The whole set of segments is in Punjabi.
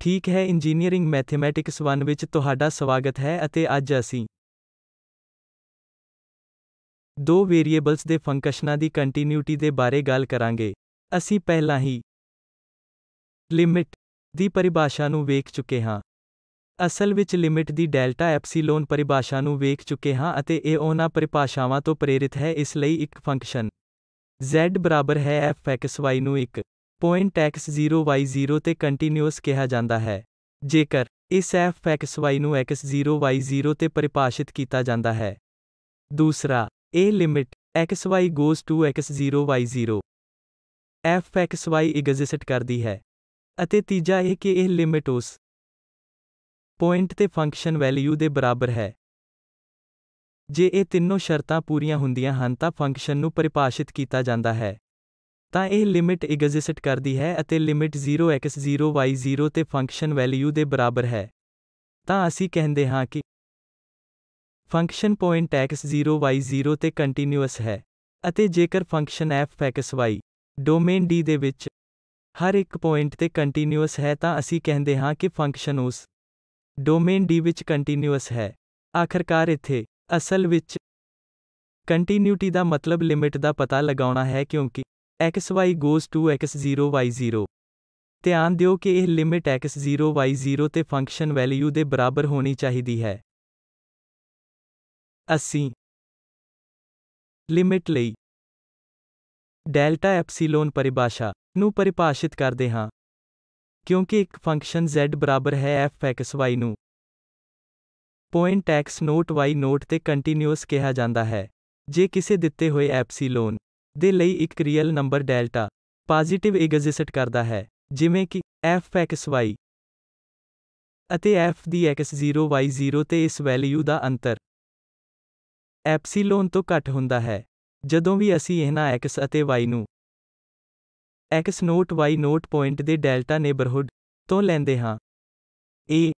ਠੀਕ ਹੈ ਇੰਜੀਨੀਅਰਿੰਗ ਮੈਥਮੈਟਿਕਸ 1 ਵਿੱਚ ਤੁਹਾਡਾ ਸਵਾਗਤ ਹੈ ਅਤੇ ਅੱਜ ਅਸੀਂ ਦੋ ਵੇਰੀਏਬਲਸ ਦੇ ਫੰਕਸ਼ਨਾਂ ਦੀ ਕੰਟੀਨਿਊਟੀ ਦੇ ਬਾਰੇ ਗੱਲ ਕਰਾਂਗੇ ਅਸੀਂ ਪਹਿਲਾਂ ਹੀ ਲਿਮਿਟ ਦੀ ਪਰਿਭਾਸ਼ਾ ਨੂੰ ਵੇਖ ਚੁੱਕੇ ਹਾਂ ਅਸਲ ਵਿੱਚ ਲਿਮਿਟ ਦੀ ਡੈਲਟਾ ਐਪਸੀਲੋਨ ਪਰਿਭਾਸ਼ਾ ਨੂੰ ਵੇਖ ਚੁੱਕੇ ਹਾਂ ਅਤੇ ਇਹ ਉਹਨਾਂ ਪਰਿਭਾਸ਼ਾਵਾਂ ਤੋਂ ਪ੍ਰੇਰਿਤ ਹੈ ਇਸ ਲਈ ਇੱਕ ਫੰਕਸ਼ਨ z ਬਰਾਬਰ ਹੈ f(x,y) ਨੂੰ ਇੱਕ ਪੁਆਇੰਟ x0y0 ਤੇ ਕੰਟੀਨਿਊਸ ਕਿਹਾ ਜਾਂਦਾ ਹੈ ਜੇਕਰ ਇਸ f(x,y) ਨੂੰ x0y0 ਤੇ ਪਰਿਭਾਸ਼ਿਤ ਕੀਤਾ ਜਾਂਦਾ ਹੈ ਦੂਸਰਾ ਇਹ limit xy goes to x0y0 f(x,y) exist ਕਰਦੀ ਹੈ ਅਤੇ ਤੀਜਾ ਇਹ ਕਿ ਇਹ ਲਿਮਿਟ ਉਸ ਪੁਆਇੰਟ ਤੇ ਫੰਕਸ਼ਨ ਵੈਲਿਊ ਦੇ ਬਰਾਬਰ ਹੈ ਜੇ ਇਹ ਤਿੰਨੋਂ ਸ਼ਰਤਾਂ ਪੂਰੀਆਂ ਹੁੰਦੀਆਂ ਹਨ ਤਾਂ ਫੰਕਸ਼ਨ ਨੂੰ ਪਰਿਭਾਸ਼ਿਤ ਕੀਤਾ ਜਾਂਦਾ ਹੈ ਤਾਂ ਇਹ ਲਿਮਿਟ ਐਗਜ਼ਿਸਟ ਕਰਦੀ ਹੈ ਅਤੇ ਲਿਮਿਟ 0x0y0 ਤੇ ਫੰਕਸ਼ਨ ਵੈਲਿਊ ਦੇ ਬਰਾਬਰ ਹੈ ਤਾਂ ਅਸੀਂ ਕਹਿੰਦੇ ਹਾਂ ਕਿ ਫੰਕਸ਼ਨ ਪੁਆਇੰਟ x0y0 ਤੇ ਕੰਟੀਨਿਊਅਸ ਹੈ ਅਤੇ ਜੇਕਰ ਫੰਕਸ਼ਨ f(x,y) ਡੋਮੇਨ D ਦੇ ਵਿੱਚ ਹਰ ਇੱਕ ਪੁਆਇੰਟ ਤੇ ਕੰਟੀਨਿਊਅਸ ਹੈ ਤਾਂ ਅਸੀਂ ਕਹਿੰਦੇ ਹਾਂ ਕਿ ਫੰਕਸ਼ਨ ਉਸ ਡੋਮੇਨ D ਵਿੱਚ ਕੰਟੀਨਿਊਅਸ ਹੈ ਆਖਰਕਾਰ ਇੱਥੇ ਅਸਲ ਵਿੱਚ ਕੰਟੀਨਿਊਟੀ ਦਾ ਮਤਲਬ ਲਿਮਿਟ ਦਾ ਪਤਾ ਲਗਾਉਣਾ ਹੈ ਕਿਉਂਕਿ xy goes to x0 y0 ਧਿਆਨ ਦਿਓ ਕਿ ਇਹ ਲਿਮਿਟ x0 y0 ਤੇ ਫੰਕਸ਼ਨ ਵੈਲਿਊ ਦੇ ਬਰਾਬਰ ਹੋਣੀ ਚਾਹੀਦੀ ਹੈ ਅਸੀਂ ਲਿਮਿਟ ਲਈ ਡੈਲਟਾ ਐਪਸੀਲੋਨ ਪਰਿਭਾਸ਼ਾ ਨੂੰ ਪਰਿਭਾਸ਼ਿਤ ਕਰਦੇ ਹਾਂ ਕਿਉਂਕਿ ਇੱਕ ਫੰਕਸ਼ਨ z ਬਰਾਬਰ ਹੈ f(x,y) ਨੂੰ point x naught y naught ਤੇ ਕੰਟੀਨਿਊਸ ਕਿਹਾ ਜਾਂਦਾ ਹੈ ਜੇ ਕਿਸੇ ਦਿੱਤੇ ਹੋਏ ਐਪਸੀਲੋਨ ਦੇ ਲਈ ਇੱਕ real number delta positive exist ਕਰਦਾ ਹੈ ਜਿਵੇਂ ਕਿ f(x,y) ਅਤੇ f ਦੀ x0 ਤੇ ਇਸ ਵੈਲਿਊ ਦਾ ਅੰਤਰ ਐਪਸੀਲੋਨ ਤੋਂ ਘੱਟ ਹੁੰਦਾ ਹੈ ਜਦੋਂ ਵੀ ਅਸੀਂ ਇਹਨਾਂ x ਅਤੇ y ਨੂੰ x naught y naught point ਦੇ ਡੈਲਟਾ ਨੇਬਰਹੁੱਡ ਤੋਂ ਲੈਂਦੇ ਹਾਂ ਇਹ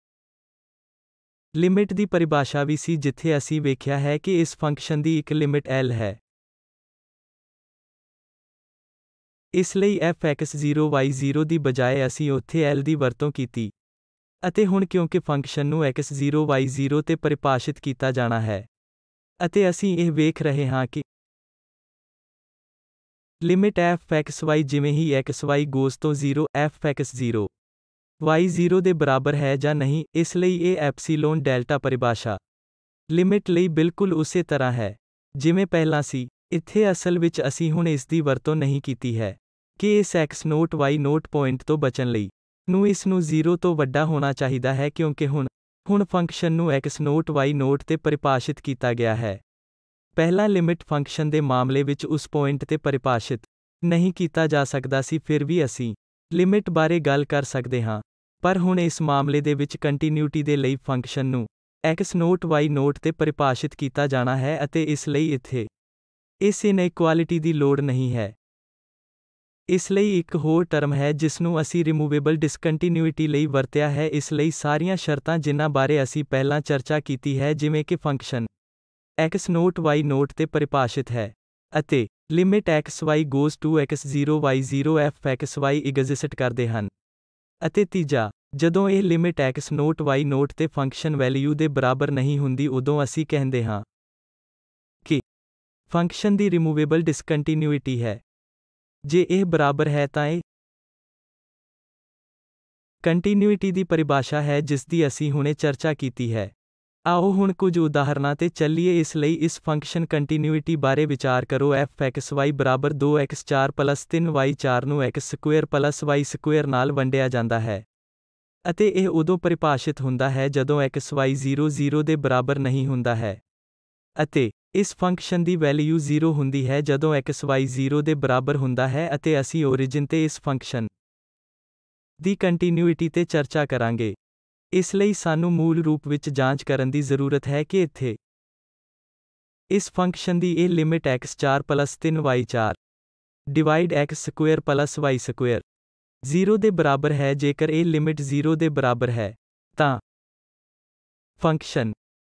ਲਿਮਿਟ ਦੀ ਪਰਿਭਾਸ਼ਾ ਵੀ ਸੀ ਜਿੱਥੇ ਅਸੀਂ ਵੇਖਿਆ ਹੈ ਕਿ ਇਸ ਫੰਕਸ਼ਨ ਦੀ ਇੱਕ ਲਿਮਿਟ L ਹੈ ਇਸ ਲਈ f(x0y0) ਦੀ ਬਜਾਏ ਅਸੀਂ ਉੱਥੇ l ਦੀ ਵਰਤੋਂ ਕੀਤੀ ਅਤੇ ਹੁਣ ਕਿਉਂਕਿ ਫੰਕਸ਼ਨ ਨੂੰ x0y0 ਤੇ ਪਰਿਭਾਸ਼ਿਤ ਕੀਤਾ ਜਾਣਾ ਹੈ ਅਤੇ ਅਸੀਂ ਇਹ ਵੇਖ ਰਹੇ ਹਾਂ ਕਿ ਲਿਮਿਟ f(xy) ਜਿਵੇਂ ਹੀ xy ਗੋਜ਼ ਤੋਂ 0 f(x0 y0 ਦੇ ਬਰਾਬਰ ਹੈ ਜਾਂ ਨਹੀਂ ਇਸ ਲਈ ਇਹ ਐਪਸੀਲੋਨ ਡੈਲਟਾ ਪਰਿਭਾਸ਼ਾ ਲਿਮਿਟ ਲਈ ਬਿਲਕੁਲ ਉਸੇ ਤਰ੍ਹਾਂ ਹੈ ਜਿਵੇਂ ਪਹਿਲਾਂ ਸੀ ਇੱਥੇ ਅਸਲ ਵਿੱਚ ਅਸੀਂ ਹੁਣ ਇਸ ਦੀ ਵਰਤੋਂ ਨਹੀਂ ਕੀਤੀ ਹੈ ਕਿ ਇਸ x naught y naught point ਤੋਂ ਬਚਣ ਲਈ ਨੂੰ ਇਸ ਨੂੰ 0 ਤੋਂ ਵੱਡਾ ਹੋਣਾ ਚਾਹੀਦਾ ਹੈ ਕਿਉਂਕਿ ਹੁਣ ਹੁਣ ਫੰਕਸ਼ਨ ਨੂੰ x ਨੋਟ y ਨੋਟ ਤੇ ਪਰਿਭਾਸ਼ਿਤ ਕੀਤਾ ਗਿਆ ਹੈ ਪਹਿਲਾ ਲਿਮਿਟ ਫੰਕਸ਼ਨ ਦੇ ਮਾਮਲੇ ਵਿੱਚ ਉਸ ਪੁਆਇੰਟ ਤੇ ਪਰਿਭਾਸ਼ਿਤ ਨਹੀਂ ਕੀਤਾ ਜਾ ਸਕਦਾ ਸੀ ਫਿਰ ਵੀ ਅਸੀਂ ਲਿਮਿਟ ਬਾਰੇ ਗੱਲ ਕਰ ਸਕਦੇ ਹਾਂ ਪਰ ਹੁਣ ਇਸ ਮਾਮਲੇ ਦੇ ਵਿੱਚ ਕੰਟੀਨਿਊਟੀ ਦੇ ਲਈ ਫੰਕਸ਼ਨ ਨੂੰ x ਨੋਟ y ਨੋਟ ਤੇ ਪਰਿਭਾਸ਼ਿਤ ਕੀਤਾ ਜਾਣਾ ਹੈ ਅਤੇ ਇਸ ਲਈ ਇੱਥੇ ਇਸ ਕੁਆਲਿਟੀ ਦੀ ਲੋੜ ਨਹੀਂ ਹੈ ਇਸ ਲਈ ਇੱਕ ਹੋਰ ਟਰਮ ਹੈ ਜਿਸ ਨੂੰ ਅਸੀਂ ਰਿਮੂਵੇਬਲ ਡਿਸਕੰਟੀਨਿਊਇਟੀ ਲਈ ਵਰਤਿਆ ਹੈ ਇਸ ਲਈ ਸਾਰੀਆਂ ਸ਼ਰਤਾਂ ਜਿਨ੍ਹਾਂ ਬਾਰੇ ਅਸੀਂ ਪਹਿਲਾਂ ਚਰਚਾ ਕੀਤੀ ਹੈ ਜਿਵੇਂ ਕਿ function x naught y naught ਤੇ ਪਰਿਭਾਸ਼ਿਤ ਹੈ ਅਤੇ limit xy goes 0 x0 y0 f xy exist ਕਰਦੇ ਹਨ ਅਤੇ ਤੀਜਾ ਜਦੋਂ ਇਹ limit x naught y naught ਤੇ ਫੰਕਸ਼ਨ ਵੈਲਿਊ ਦੇ ਬਰਾਬਰ ਨਹੀਂ ਹੁੰਦੀ ਉਦੋਂ ਅਸੀਂ ਕਹਿੰਦੇ ਹਾਂ ਫੰਕਸ਼ਨ ਦੀ ਰਿਮੂਵੇਬਲ ਡਿਸਕੰਟੀਨਿਊਇਟੀ ਹੈ ਜੇ ਇਹ ਬਰਾਬਰ ਹੈ ਤਾਂ ਇਹ ਕੰਟੀਨਿਊਇਟੀ ਦੀ ਪਰਿਭਾਸ਼ਾ ਹੈ ਜਿਸ ਦੀ ਅਸੀਂ ਹੁਣੇ ਚਰਚਾ ਕੀਤੀ ਹੈ ਆਓ ਹੁਣ ਕੁਝ ਉਦਾਹਰਨਾਂ ਤੇ ਚੱਲੀਏ ਇਸ ਲਈ ਇਸ ਫੰਕਸ਼ਨ ਕੰਟੀਨਿਊਇਟੀ ਬਾਰੇ ਵਿਚਾਰ ਕਰੋ f(x,y) 2x4 3y4 ਨੂੰ x2 y2 ਨਾਲ ਵੰਡਿਆ ਜਾਂਦਾ ਹੈ ਅਤੇ ਇਹ ਉਦੋਂ ਪਰਿਭਾਸ਼ਿਤ ਹੁੰਦਾ ਹੈ ਜਦੋਂ xy 0 0 ਦੇ ਬਰਾਬਰ ਨਹੀਂ ਹੁੰਦਾ ਹੈ ਅਤੇ ਇਸ ਫੰਕਸ਼ਨ ਦੀ ਵੈਲਿਊ 0 ਹੁੰਦੀ ਹੈ ਜਦੋਂ xy 0 ਦੇ ਬਰਾਬਰ ਹੁੰਦਾ ਹੈ ਅਤੇ ਅਸੀਂ origin ਤੇ ਇਸ ਫੰਕਸ਼ਨ ਦੀ ਕੰਟੀਨਿਊਇਟੀ ਤੇ ਚਰਚਾ ਕਰਾਂਗੇ ਇਸ ਲਈ ਸਾਨੂੰ ਮੂਲ ਰੂਪ ਵਿੱਚ ਜਾਂਚ ਕਰਨ ਦੀ ਜ਼ਰੂਰਤ ਹੈ ਕਿ ਇੱਥੇ ਇਸ ਫੰਕਸ਼ਨ ਦੀ ਇਹ limit x4 3y4 divide x2 y2 0 ਦੇ ਬਰਾਬਰ ਹੈ ਜੇਕਰ ਇਹ ਲਿਮਿਟ 0 ਦੇ ਬਰਾਬਰ ਹੈ ਤਾਂ ਫੰਕਸ਼ਨ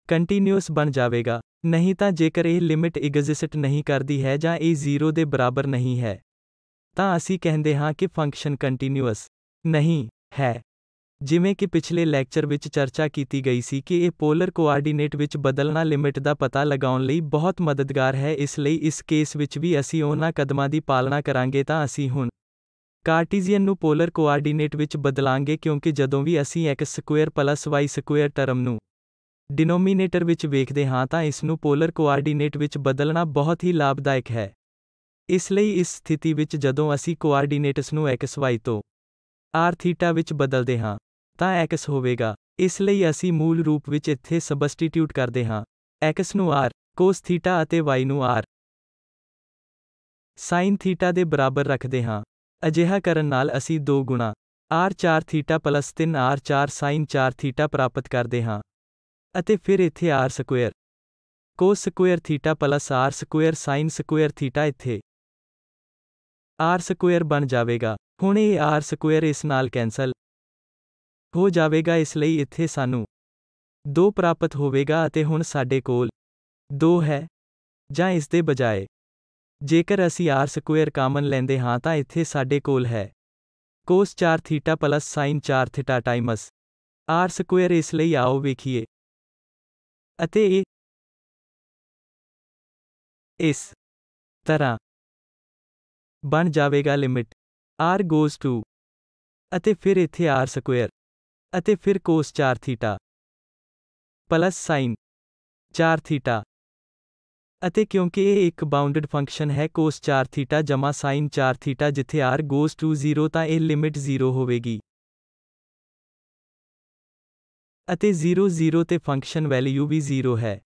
ਕੰਟੀਨਿਊਸ ਬਣ ਜਾਵੇਗਾ ਨਹੀਂ ਤਾਂ ਜੇਕਰ ਇਹ ਲਿਮਿਟ ਐਗਜ਼ਿਸਟ ਨਹੀਂ ਕਰਦੀ ਹੈ ਜਾਂ ਇਹ 0 ਦੇ ਬਰਾਬਰ ਨਹੀਂ ਹੈ ਤਾਂ ਅਸੀਂ ਕਹਿੰਦੇ ਹਾਂ ਕਿ ਫੰਕਸ਼ਨ ਕੰਟੀਨਿਊਸ ਨਹੀਂ ਹੈ ਜਿਵੇਂ ਕਿ ਪਿਛਲੇ ਲੈਕਚਰ ਵਿੱਚ ਚਰਚਾ ਕੀਤੀ ਗਈ ਸੀ ਕਿ ਇਹ ਪੋਲਰ ਕੋਆਰਡੀਨੇਟ ਵਿੱਚ ਬਦਲਣਾ ਲਿਮਿਟ ਦਾ ਪਤਾ ਲਗਾਉਣ ਲਈ ਬਹੁਤ ਮਦਦਗਾਰ ਹੈ ਇਸ ਲਈ ਇਸ ਕੇਸ ਵਿੱਚ ਵੀ ਅਸੀਂ ਉਹਨਾਂ ਕਦਮਾਂ ਦੀ ਪਾਲਣਾ ਕਰਾਂਗੇ ਤਾਂ ਅਸੀਂ ਹੁਣ ਕਾਰਟੀਜ਼ੀਅਨ ਨੂੰ ਪੋਲਰ ਕੋਆਰਡੀਨੇਟ ਵਿੱਚ ਬਦਲਾਂਗੇ ਕਿਉਂਕਿ ਜਦੋਂ ਵੀ ਅਸੀਂ x2 y2 ਟਰਮ ਨੂੰ ਡਿਨੋਮੀਨੇਟਰ ਵਿੱਚ ਵੇਖਦੇ ਹਾਂ ਤਾਂ ਇਸ ਨੂੰ ਪੋਲਰ ਕੋਆਰਡੀਨੇਟ ਵਿੱਚ ਬਦਲਣਾ ਬਹੁਤ ਹੀ ਲਾਭਦਾਇਕ ਹੈ ਇਸ ਲਈ ਇਸ ਸਥਿਤੀ ਵਿੱਚ ਜਦੋਂ ਅਸੀਂ ਕੋਆਰਡੀਨੇਟਸ ਨੂੰ xy ਤੋਂ r ਥੀਟਾ ਵਿੱਚ ਬਦਲਦੇ ਹਾਂ ਤਾਂ x ਹੋਵੇਗਾ ਇਸ ਲਈ ਅਸੀਂ ਮੂਲ ਰੂਪ ਵਿੱਚ ਇੱਥੇ ਸਬਸਟੀਟਿਊਟ ਕਰਦੇ ਹਾਂ x ਨੂੰ r cos ਥੀਟਾ ਅਤੇ y ਨੂੰ r sin ਥੀਟਾ ਦੇ ਬਰਾਬਰ ਰੱਖਦੇ ਹਾਂ ਅਜਿਹਾ ਕਰਨ ਨਾਲ ਅਸੀਂ 2 ਗੁਣਾ r4 theta 3r4 sin 4 theta ਪ੍ਰਾਪਤ ਕਰਦੇ ਹਾਂ ਅਤੇ ਫਿਰ ਇੱਥੇ r square cos square theta plus r square sin square theta ਇੱਥੇ r ਸਕੁਅਰ ਬਣ ਜਾਵੇਗਾ ਹੁਣ ਇਹ r ਸਕੁਅਰ ਇਸ ਨਾਲ ਕੈਨਸਲ ਹੋ ਜਾਵੇਗਾ ਇਸ ਲਈ ਇੱਥੇ ਸਾਨੂੰ 2 ਪ੍ਰਾਪਤ ਹੋਵੇਗਾ ਅਤੇ ਹੁਣ ਸਾਡੇ ਕੋਲ 2 ਹੈ ਜਾਂ ਇਸ ਦੇ ਬਜਾਏ ਜੇਕਰ ਅਸੀਂ r ਸਕੁਅਰ ਕਾਮਨ ਲੈਂਦੇ ਹਾਂ ਤਾਂ ਇੱਥੇ ਸਾਡੇ ਕੋਲ ਹੈ cos 4 theta sin 4 theta r square ਇਸ ਲਈ ਆਓ ਵੇਖੀਏ ਅਤੇ ਇਹ ਇਸ ਤਰ੍ਹਾਂ ਬਣ ਜਾਵੇਗਾ ਲਿਮਿਟ r ਗੋਜ਼ ਟੂ ਅਤੇ ਫਿਰ ਇੱਥੇ r ਸਕੁਅਰ ਅਤੇ ਫਿਰ cos 4 theta plus sin 4 theta ਅਤੇ ਕਿਉਂਕਿ ਇਹ ਇੱਕ ਬਾਉਂਡਡ ਫੰਕਸ਼ਨ ਹੈ cos 4 ਥੀਟਾ sin 4 ਥੀਟਾ ਜਿੱਥੇ r ਗੋਜ਼ ਟੂ 0 ਤਾਂ ਇਹ ਲਿਮਿਟ 0 ਹੋਵੇਗੀ ਅਤੇ 00 ਤੇ ਫੰਕਸ਼ਨ ਵੈਲਿਊ ਵੀ 0 ਹੈ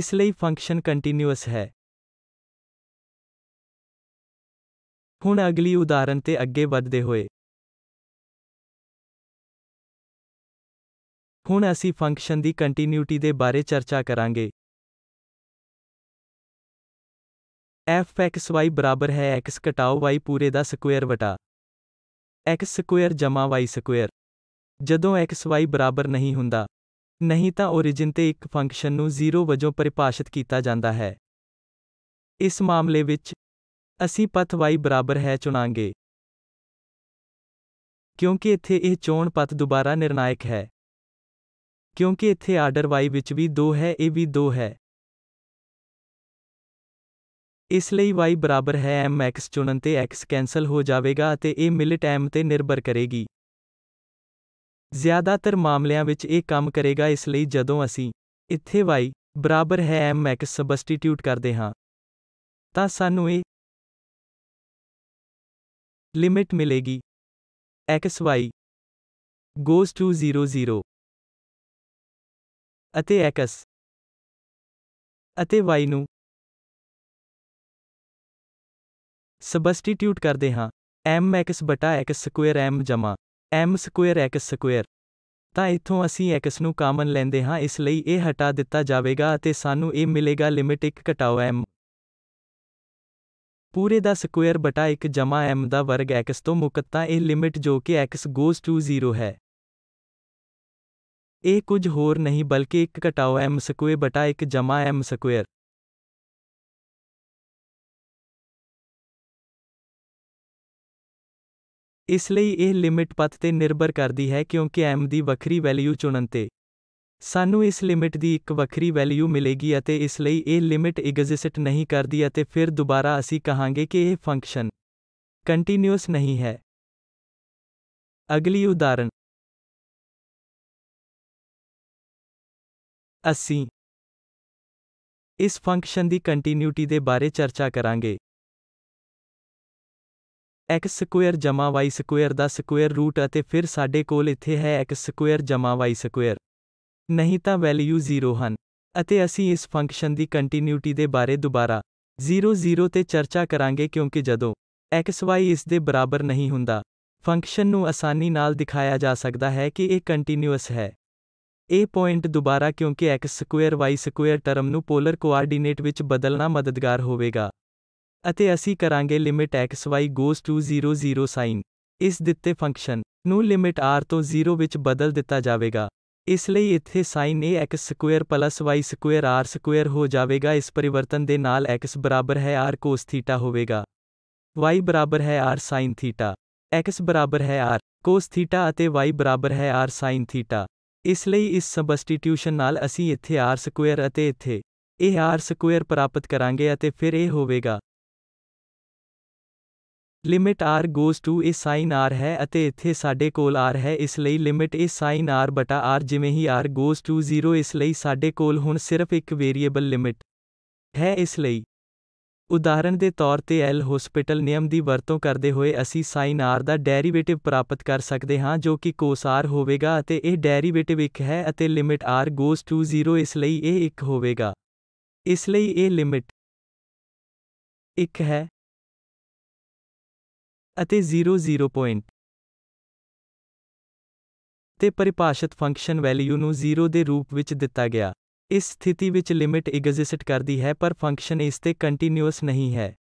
ਇਸ ਲਈ ਫੰਕਸ਼ਨ ਕੰਟੀਨਿਊਸ ਹੈ ਹੁਣ ਅਗਲੀ ਉਦਾਹਰਨ ਤੇ ਅੱਗੇ ਵਧਦੇ ਹੋਏ ਹੁਣ ਅਸੀਂ ਫੰਕਸ਼ਨ ਦੀ ਕੰਟੀਨਿਊਟੀ ਦੇ ਬਾਰੇ ਚਰਚਾ ਕਰਾਂਗੇ fxy y) ਬਰਾਬਰ ਹੈ x ਘਟਾਓ y ਪੂਰੇ ਦਾ ਸਕੁਅਰ ਵਟਾ x ਸਕੁਅਰ y ਸਕੁਅਰ ਜਦੋਂ xy ਬਰਾਬਰ ਨਹੀਂ ਹੁੰਦਾ ਨਹੀਂ ਤਾਂ origin ਤੇ ਇੱਕ ਫੰਕਸ਼ਨ ਨੂੰ 0 ਵਜੋਂ ਪਰਿਭਾਸ਼ਿਤ ਕੀਤਾ ਜਾਂਦਾ ਹੈ ਇਸ ਮਾਮਲੇ ਵਿੱਚ ਅਸੀਂ ਪਥ y ਬਰਾਬਰ ਹੈ ਚੁਣਾਂਗੇ ਕਿਉਂਕਿ ਇੱਥੇ ਇਹ ਚੋਣ ਪਥ ਦੁਬਾਰਾ ਨਿਰਣਾਇਕ ਹੈ ਕਿਉਂਕਿ ਇੱਥੇ ਆਰਡਰ y ਵਿੱਚ ਵੀ 2 ਹੈ ਇਹ ਵੀ 2 ਹੈ ਇਸ ਲਈ y ਬਰਾਬਰ ਹੈ mx ਚੁਣਨ ਤੇ x ਕੈਨਸਲ ਹੋ ਜਾਵੇਗਾ ਅਤੇ ਇਹ ਮਿਲਟ m ਤੇ ਨਿਰਭਰ ਕਰੇਗੀ ਜ਼ਿਆਦਾਤਰ ਮਾਮਲਿਆਂ ਵਿੱਚ ਇਹ ਕੰਮ ਕਰੇਗਾ ਇਸ ਲਈ ਜਦੋਂ ਅਸੀਂ ਇੱਥੇ y ਬਰਾਬਰ ਹੈ mx ਸਬਸਟੀਟਿਊਟ ਕਰਦੇ ਹਾਂ ਤਾਂ ਸਾਨੂੰ ਇਹ ਲਿਮਿਟ ਮਿਲੇਗੀ xy goes to 00 ਅਤੇ x ਅਤੇ y ਨੂੰ ਸਬਸਟੀਟਿਊਟ ਕਰਦੇ ਹਾਂ mx x2 m ਜਮਾ m ਸਕੁਅਰ x ਸਕੁਅਰ ਤਾਂ ਇਥੋਂ ਅਸੀਂ x ਨੂੰ ਕਾਮਨ ਲੈਂਦੇ ਹਾਂ ਇਸ ਲਈ ਇਹ ਹਟਾ ਦਿੱਤਾ ਜਾਵੇਗਾ ਅਤੇ ਸਾਨੂੰ ਇਹ ਮਿਲੇਗਾ ਲਿਮਿਟ 1 ਘਟਾਓ m ਪੂਰੇ ਦਾ ਸਕੁਅਰ ਬਟਾ 1 ਜਮਾ m ਦਾ ਵਰਗ x ਤੋਂ ਮੁਕਤ ਤਾਂ ਇਹ ਲਿਮਿਟ ਜੋ ਕਿ x ਗੋਜ਼ ਟੂ 0 ਹੈ ਇਹ ਕੁਝ ਹੋਰ ਨਹੀਂ ਬਲਕਿ 1 ਘਟਾਓ m ਸਕੁਅਰ ਬਟਾ 1 ਜਮਾ m ਸਕੁਅਰ ਇਸ ਲਈ ਇਹ ਲਿਮਿਟ ਪਥ ਤੇ ਨਿਰਭਰ ਕਰਦੀ ਹੈ ਕਿਉਂਕਿ m ਦੀ ਵੱਖਰੀ ਵੈਲਿਊ ਚੁਣਨ ਤੇ ਸਾਨੂੰ ਇਸ ਲਿਮਿਟ ਦੀ ਇੱਕ ਵੱਖਰੀ ਵੈਲਿਊ ਮਿਲੇਗੀ ਅਤੇ ਇਸ ਲਈ ਇਹ ਲਿਮਿਟ ਐਗਜ਼ਿਸਟ ਨਹੀਂ ਕਰਦੀ ਅਤੇ ਫਿਰ ਦੁਬਾਰਾ ਅਸੀਂ ਕਹਾਂਗੇ ਕਿ ਇਹ ਫੰਕਸ਼ਨ ਕੰਟੀਨਿਊਸ ਨਹੀਂ ਹੈ ਅਗਲੀ ਉਦਾਹਰਣ ਅਸੀਂ ਇਸ ਫੰਕਸ਼ਨ ਦੀ ਕੰਟੀਨਿਊਟੀ ਦੇ ਬਾਰੇ ਚਰਚਾ ਕਰਾਂਗੇ x ਸਕੁਅਰ y ਸਕੁਅਰ ਦਾ ਸਕੁਅਰ ਰੂਟ ਅਤੇ ਫਿਰ ਸਾਡੇ ਕੋਲ ਇੱਥੇ ਹੈ x ਸਕੁਅਰ y ਸਕੁਅਰ ਨਹੀਂ ਤਾਂ ਵੈਲਿਊ 0 ਹਨ ਅਤੇ ਅਸੀਂ ਇਸ ਫੰਕਸ਼ਨ ਦੀ ਕੰਟੀਨਿਊਟੀ ਦੇ ਬਾਰੇ ਦੁਬਾਰਾ 0 0 ਤੇ ਚਰਚਾ ਕਰਾਂਗੇ ਕਿਉਂਕਿ ਜਦੋਂ x y ਇਸ ਦੇ ਬਰਾਬਰ ਨਹੀਂ ਹੁੰਦਾ ਫੰਕਸ਼ਨ ਨੂੰ ਆਸਾਨੀ ਨਾਲ ਦਿਖਾਇਆ ਜਾ ਸਕਦਾ ਹੈ ਕਿ ਇਹ ਕੰਟੀਨਿਊਸ ਹੈ ਇਹ ਪੁਆਇੰਟ ਦੁਬਾਰਾ ਕਿਉਂਕਿ x square y square term ਨੂੰ ਪੋਲਰ ਕੋਆਰਡੀਨੇਟ ਵਿੱਚ ਬਦਲਣਾ ਮਦਦਗਾਰ ਹੋਵੇਗਾ ਅਤੇ ਅਸੀਂ ਕਰਾਂਗੇ ਲਿਮਿਟ xy ਟੂ 0 00 ਸਾਈਨ ਇਸ ਦਿੱਤੇ ਫੰਕਸ਼ਨ ਨੂੰ ਲਿਮਿਟ r ਤੋਂ 0 ਵਿੱਚ ਬਦਲ ਦਿੱਤਾ ਜਾਵੇਗਾ ਇਸ ਲਈ ਇੱਥੇ sin ax2 y2 r2 ਹੋ ਜਾਵੇਗਾ ਇਸ ਪਰਿਵਰਤਨ ਦੇ ਨਾਲ x ਬਰਾਬਰ ਹੈ r cos θ ਹੋਵੇਗਾ y ਬਰਾਬਰ ਹੈ r sin θ x ਬਰਾਬਰ ਹੈ r cos θ ਅਤੇ y ਬਰਾਬਰ ਹੈ r sin θ ਇਸ ਲਈ ਇਸ ਸਬਸਟੀਟਿਊਸ਼ਨ ਨਾਲ ਅਸੀਂ ਇੱਥੇ r2 ਅਤੇ ਇੱਥੇ ਇਹ r2 ਪ੍ਰਾਪਤ ਕਰਾਂਗੇ ਅਤੇ ਫਿਰ ਇਹ ਹੋਵੇਗਾ limit r goes to a sin r ਹੈ ਅਤੇ ਇੱਥੇ ਸਾਡੇ ਕੋਲ r ਹੈ ਇਸ ਲਈ ਲਿਮਿਟ a sin r ਬਟਾ r ਜਿਵੇਂ ਹੀ r ਗੋਜ਼ ਟੂ 0 ਇਸ ਲਈ ਸਾਡੇ ਕੋਲ ਹੁਣ ਸਿਰਫ ਇੱਕ ਵੇਰੀਏਬਲ ਲਿਮਿਟ ਹੈ ਇਸ ਲਈ ਉਦਾਹਰਨ ਦੇ ਤੌਰ ਤੇ ਐਲ ਹਸਪੀਟਲ ਨਿਯਮ ਦੀ ਵਰਤੋਂ ਕਰਦੇ ਹੋਏ ਅਸੀਂ sin r ਦਾ ਡੈਰੀਵੇਟਿਵ ਪ੍ਰਾਪਤ ਕਰ ਸਕਦੇ ਹਾਂ ਜੋ ਕਿ cos r ਹੋਵੇਗਾ ਅਤੇ ਇਹ ਡੈਰੀਵੇਟਿਵ ਇੱਕ ਹੈ ਅਤੇ ਲਿਮਿਟ r ਗੋਜ਼ ਟੂ 0 ਇਸ ਲਈ ਇਹ ਇੱਕ ਹੋਵੇਗਾ ਇਸ ਲਈ ਇਹ ਲਿਮਿਟ ਇੱਕ ਹੈ ਅਤੇ 00 ਪੁਆਇੰਟ ਤੇ ਪਰਿਭਾਸ਼ਿਤ ਫੰਕਸ਼ਨ ਵੈਲਿਊ ਨੂੰ 0 ਦੇ ਰੂਪ ਵਿੱਚ ਦਿੱਤਾ ਗਿਆ ਇਸ ਸਥਿਤੀ ਵਿੱਚ ਲਿਮਿਟ ਐਗਜ਼ਿਸਟ ਕਰਦੀ ਹੈ ਪਰ ਫੰਕਸ਼ਨ ਇਸ ਤੇ ਕੰਟੀਨਿਊਸ ਨਹੀਂ ਹੈ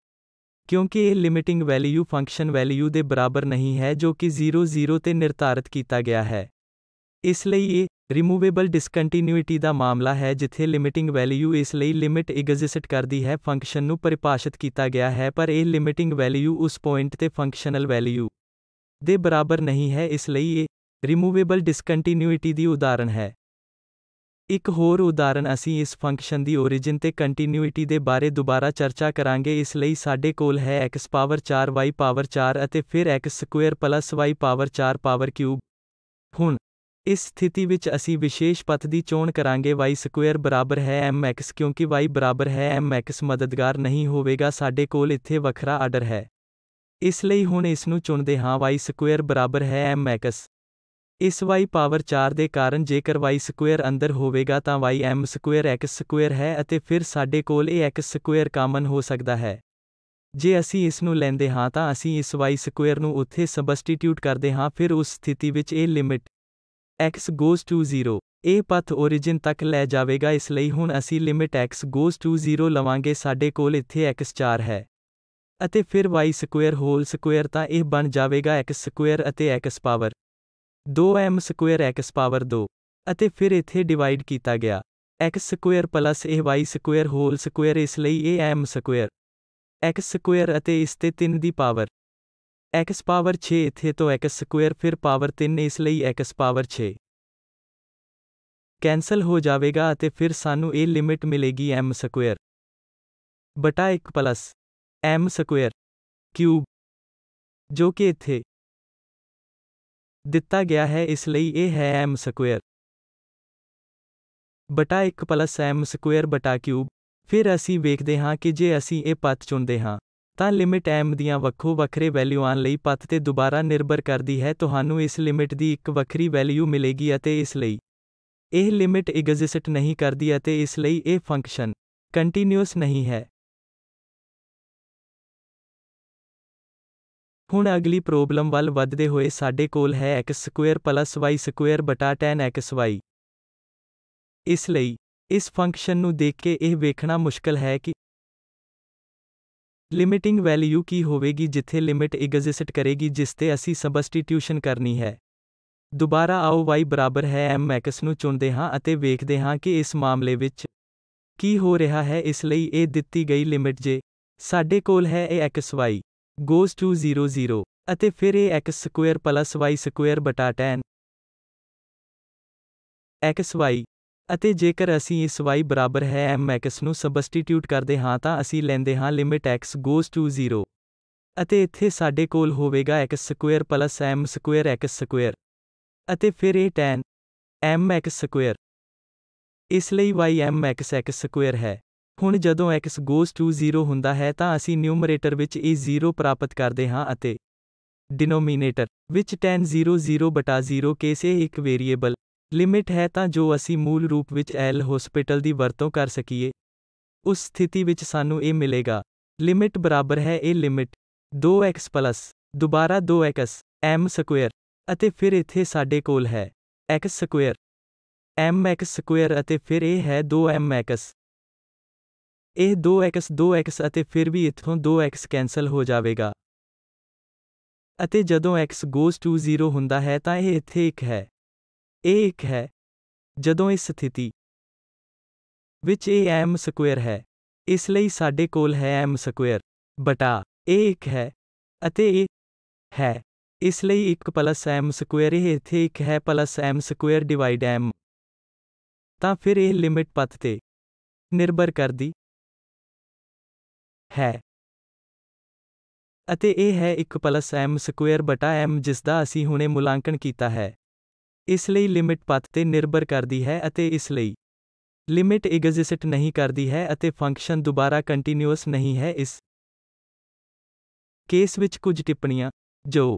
ਕਿਉਂਕਿ ਇਹ ਲਿਮਿਟਿੰਗ ਵੈਲਿਊ ਫੰਕਸ਼ਨ ਵੈਲਿਊ ਦੇ ਬਰਾਬਰ ਨਹੀਂ ਹੈ ਜੋ ਕਿ 00 ਤੇ ਨਿਰਧਾਰਤ ਕੀਤਾ ਗਿਆ ਹੈ ਇਸ ਲਈ ਇਹ ਰਿਮੂਵੇਬਲ ਡਿਸਕੰਟੀਨਿਊਇਟੀ ਦਾ ਮਾਮਲਾ ਹੈ ਜਿੱਥੇ ਲਿਮਿਟਿੰਗ ਵੈਲਿਊ ਇਸ ਲਈ ਲਿਮਿਟ ਐਗਜ਼ਿਸਟ ਕਰਦੀ ਹੈ ਫੰਕਸ਼ਨ ਨੂੰ ਪਰਿਭਾਸ਼ਿਤ ਕੀਤਾ ਗਿਆ ਹੈ ਪਰ ਇਹ ਲਿਮਿਟਿੰਗ ਵੈਲਿਊ ਉਸ ਪੁਆਇੰਟ ਤੇ ਫੰਕਸ਼ਨਲ ਵੈਲਿਊ ਦੇ ਬਰਾਬਰ ਨਹੀਂ ਹੈ ਇਸ ਲਈ ਇਹ ਰਿਮੂਵੇਬਲ ਡਿਸਕੰਟੀਨਿਊਇਟੀ ਦੀ ਉਦਾਹਰਣ ਹੈ ਇੱਕ ਹੋਰ ਉਦਾਹਰਣ ਅਸੀਂ ਇਸ ਫੰਕਸ਼ਨ ਦੀ origin ਤੇ continuity ਦੇ ਬਾਰੇ ਦੁਬਾਰਾ ਚਰਚਾ ਕਰਾਂਗੇ ਇਸ ਲਈ ਸਾਡੇ ਕੋਲ ਹੈ x ਪਾਵਰ 4 y ਪਾਵਰ 4 ਅਤੇ ਫਿਰ x square y power 4 power cube ਹੁਣ ਇਸ ਸਥਿਤੀ ਵਿੱਚ ਅਸੀਂ ਵਿਸ਼ੇਸ਼ ਪਥ ਦੀ ਚੋਣ ਕਰਾਂਗੇ y ਸਕੁਅਰ ਬਰਾਬਰ ਹੈ mx ਕਿਉਂਕਿ y ਬਰਾਬਰ ਹੈ mx ਮਦਦਗਾਰ ਨਹੀਂ ਹੋਵੇਗਾ ਸਾਡੇ ਕੋਲ ਇੱਥੇ ਵੱਖਰਾ ਆਰਡਰ ਹੈ ਇਸ ਲਈ ਹੁਣ ਇਸ ਨੂੰ ਚੁਣਦੇ ਹਾਂ y ਸਕੁਅਰ ਬਰਾਬਰ ਹੈ mx ਇਸ y ਪਾਵਰ 4 ਦੇ ਕਾਰਨ ਜੇਕਰ y ਸਕੁਅਰ ਅੰਦਰ ਹੋਵੇਗਾ ਤਾਂ y m square x square ਹੈ ਅਤੇ ਫਿਰ ਸਾਡੇ ਕੋਲ ਇਹ x ਸਕੁਅਰ ਕਾਮਨ ਹੋ ਸਕਦਾ ਹੈ ਜੇ ਅਸੀਂ ਇਸ ਨੂੰ ਲੈਂਦੇ ਹਾਂ ਤਾਂ ਅਸੀਂ ਇਸ y ਸਕੁਅਰ ਨੂੰ ਉੱਥੇ ਸਬਸਟੀਟਿਊਟ ਕਰਦੇ ਹਾਂ ਫਿਰ ਉਸ ਸਥਿਤੀ ਵਿੱਚ ਇਹ ਲਿਮਿਟ x goes to 0 ਇਹ ਪਥ origin ਤੱਕ ਲੈ ਜਾਵੇਗਾ ਇਸ ਲਈ ਹੁਣ ਅਸੀਂ ਲਿਮਿਟ x goes to 0 ਲਵਾਂਗੇ ਸਾਡੇ ਕੋਲ ਇੱਥੇ x 4 ਹੈ ਅਤੇ ਫਿਰ y square ਹੋਲ square ਤਾਂ ਇਹ ਬਣ ਜਾਵੇਗਾ x square ਅਤੇ x power square x power 2 ਅਤੇ ਫਿਰ ਇੱਥੇ ਡਿਵਾਈਡ ਕੀਤਾ ਗਿਆ x x2 ਇਹ square ਹੋਲ square ਇਸ ਲਈ ਇਹ m square x square ਅਤੇ ਇਸ ਤੇ 3 ਦੀ ਪਾਵਰ x ਪਾਵਰ 6 ਇੱਥੇ ਤੋਂ x ਸਕੁਅਰ ਫਿਰ ਪਾਵਰ 3 ਇਸ ਲਈ x ਪਾਵਰ 6 ਕੈਨਸਲ ਹੋ ਜਾਵੇਗਾ ਅਤੇ ਫਿਰ ਸਾਨੂੰ ਇਹ ਲਿਮਿਟ ਮਿਲੇਗੀ m ਸਕੁਅਰ ਬਟਾ 1 ਪਲੱਸ m ਸਕੁਅਰ ਕਿਊਬ ਜੋ ਕਿ ਇੱਥੇ ਦਿੱਤਾ ਗਿਆ ਹੈ ਇਸ ਲਈ ਇਹ ਹੈ m ਸਕੁਅਰ ਬਟਾ 1 ਪਲੱਸ m ਸਕੁਅਰ ਬਟਾ ਕਿਊਬ ਫਿਰ ਅਸੀਂ ਵੇਖਦੇ ਹਾਂ ਕਿ ਜੇ ਅਸੀਂ ਇਹ ਪਥ ਚੁਣਦੇ ਹਾਂ ਤਾਂ ਲਿਮਿਟ ਐਮ ਦੀਆਂ ਵੱਖੋ ਵੱਖਰੇ ਵੈਲਿਊਆਂ ਲਈ ਪੱਥ ਤੇ ਦੁਬਾਰਾ ਨਿਰਭਰ ਕਰਦੀ ਹੈ ਤੁਹਾਨੂੰ ਇਸ ਲਿਮਿਟ ਦੀ ਇੱਕ ਵੱਖਰੀ ਵੈਲਿਊ ਮਿਲੇਗੀ ਅਤੇ ਇਸ ਲਈ ਇਹ ਲਿਮਿਟ ਐਗਜ਼ਿਸਟ ਨਹੀਂ ਕਰਦੀ ਅਤੇ ਇਸ ਲਈ ਇਹ ਫੰਕਸ਼ਨ ਕੰਟੀਨਿਊਸ ਨਹੀਂ ਹੈ ਹੁਣ ਅਗਲੀ ਪ੍ਰੋਬਲਮ ਵੱਲ ਵੱਧਦੇ ਹੋਏ ਸਾਡੇ ਕੋਲ ਹੈ x2 y2 xy ਇਸ ਲਈ ਇਸ ਫੰਕਸ਼ਨ ਨੂੰ ਦੇਖ ਕੇ ਇਹ ਵੇਖਣਾ ਮੁਸ਼ਕਲ ਹੈ ਕਿ ਲਿਮਿਟਿੰਗ ਵੈਲਿਊ ਕੀ ਹੋਵੇਗੀ ਜਿੱਥੇ ਲਿਮਿਟ ਐਗਜ਼ਿਸਟ ਕਰੇਗੀ ਜਿਸ ਤੇ ਅਸੀਂ ਸਬਸਟੀਟਿਊਸ਼ਨ ਕਰਨੀ ਹੈ ਦੁਬਾਰਾ ਆਓ y ਬਰਾਬਰ ਹੈ mx ਨੂੰ ਚੁਣਦੇ ਹਾਂ ਅਤੇ ਵੇਖਦੇ ਹਾਂ ਕਿ ਇਸ ਮਾਮਲੇ ਵਿੱਚ ਕੀ ਹੋ ਰਿਹਾ ਹੈ ਇਸ ਲਈ ਇਹ ਦਿੱਤੀ ਗਈ ਲਿਮਿਟ ਜੇ ਸਾਡੇ ਕੋਲ ਹੈ ਇਹ xy goes to 00 ਅਤੇ ਫਿਰ ਇਹ x x2 y2 tan xy ਅਤੇ ਜੇਕਰ ਅਸੀਂ ਇਸ y ਬਰਾਬਰ ਹੈ mx ਨੂੰ ਸਬਸਟੀਟਿਊਟ ਕਰਦੇ ਹਾਂ ਤਾਂ ਅਸੀਂ ਲੈਂਦੇ ਹਾਂ ਲਿਮਿਟ x goes ਟੂ 0 ਅਤੇ ਇੱਥੇ ਸਾਡੇ ਕੋਲ ਹੋਵੇਗਾ ਸਕੁਅਰ x ਸਕੁਅਰ ਅਤੇ ਫਿਰ ਇਹ tan ਸਕੁਅਰ ਇਸ ਲਈ y mx ਸਕੁਅਰ ਹੈ ਹੁਣ ਜਦੋਂ x goes ਟੂ 0 ਹੁੰਦਾ ਹੈ ਤਾਂ ਅਸੀਂ ਨਿਊਮਰੇਟਰ ਵਿੱਚ ਇਹ 0 ਪ੍ਰਾਪਤ ਕਰਦੇ ਹਾਂ ਅਤੇ ਡਿਨੋਮੀਨੇਟਰ ਵਿੱਚ tan 0 0 0 ਕੇਸੇ ਇੱਕ ਵੇਰੀਏਬਲ ਲਿਮਿਟ ਹੈ ਤਾਂ ਜੋ ਅਸੀਂ ਮੂਲ ਰੂਪ ਵਿੱਚ ਐਲ ਹਸਪੀਟਲ ਦੀ ਵਰਤੋਂ ਕਰ ਸਕੀਏ ਉਸ ਸਥਿਤੀ ਵਿੱਚ ਸਾਨੂੰ ਇਹ ਮਿਲੇਗਾ ਲਿਮਿਟ ਬਰਾਬਰ ਹੈ ਇਹ ਲਿਮਿਟ 2x ਦੁਬਾਰਾ 2x m ਸਕੁਅਰ ਅਤੇ ਫਿਰ ਇੱਥੇ ਸਾਡੇ ਕੋਲ ਹੈ x ਸਕੁਅਰ mx ਸਕੁਅਰ ਅਤੇ ਫਿਰ ਇਹ ਹੈ 2mx ਇਹ 2x 2x ਅਤੇ ਫਿਰ ਵੀ ਇੱਥੋਂ 2x ਕੈਨਸਲ ਹੋ ਜਾਵੇਗਾ ਅਤੇ ਜਦੋਂ x ਗੋਸ ਟੂ 0 ਹੁੰਦਾ ਹੈ ਤਾਂ ਇਹ ਇੱਥੇ 1 ਹੈ ਇਹ ਇੱਕ ਹੈ ਜਦੋਂ ਇਸ ਸਥਿਤੀ ਵਿੱਚ ਇਹ m ਸਕੁਅਰ ਹੈ ਇਸ ਲਈ ਸਾਡੇ ਕੋਲ ਹੈ m ਸਕੁਅਰ ਬਟਾ ਇਹ ਇੱਕ ਹੈ ਅਤੇ ਇਹ ਹੈ ਇਸ ਲਈ 1 m ਸਕੁਅਰ ਇਹ ਇੱਥੇ 1 ਹੈ m ਸਕੁਅਰ ਡਿਵਾਈਡ m ਤਾਂ ਫਿਰ ਇਹ ਲਿਮਿਟ ਪਥ ਤੇ ਨਿਰਭਰ ਕਰਦੀ ਹੈ ਅਤੇ ਇਹ ਹੈ 1 m ਸਕੁਅਰ ਬਟਾ m ਜਿਸ ਦਾ ਅਸੀਂ ਹੁਣੇ ਮੁਲਾਂਕਣ ਕੀਤਾ ਹੈ ਇਸ ਲਈ ਲਿਮਿਟ ਪਥ ਤੇ ਨਿਰਭਰ ਕਰਦੀ ਹੈ ਅਤੇ ਇਸ ਲਈ ਲਿਮਿਟ ਐਗਜ਼ਿਸਟ ਨਹੀਂ ਕਰਦੀ ਹੈ ਅਤੇ ਫੰਕਸ਼ਨ ਦੁਬਾਰਾ ਕੰਟੀਨਿਊਸ ਨਹੀਂ ਹੈ ਇਸ ਕੇਸ ਵਿੱਚ ਕੁਝ ਟਿੱਪਣੀਆਂ ਜੋ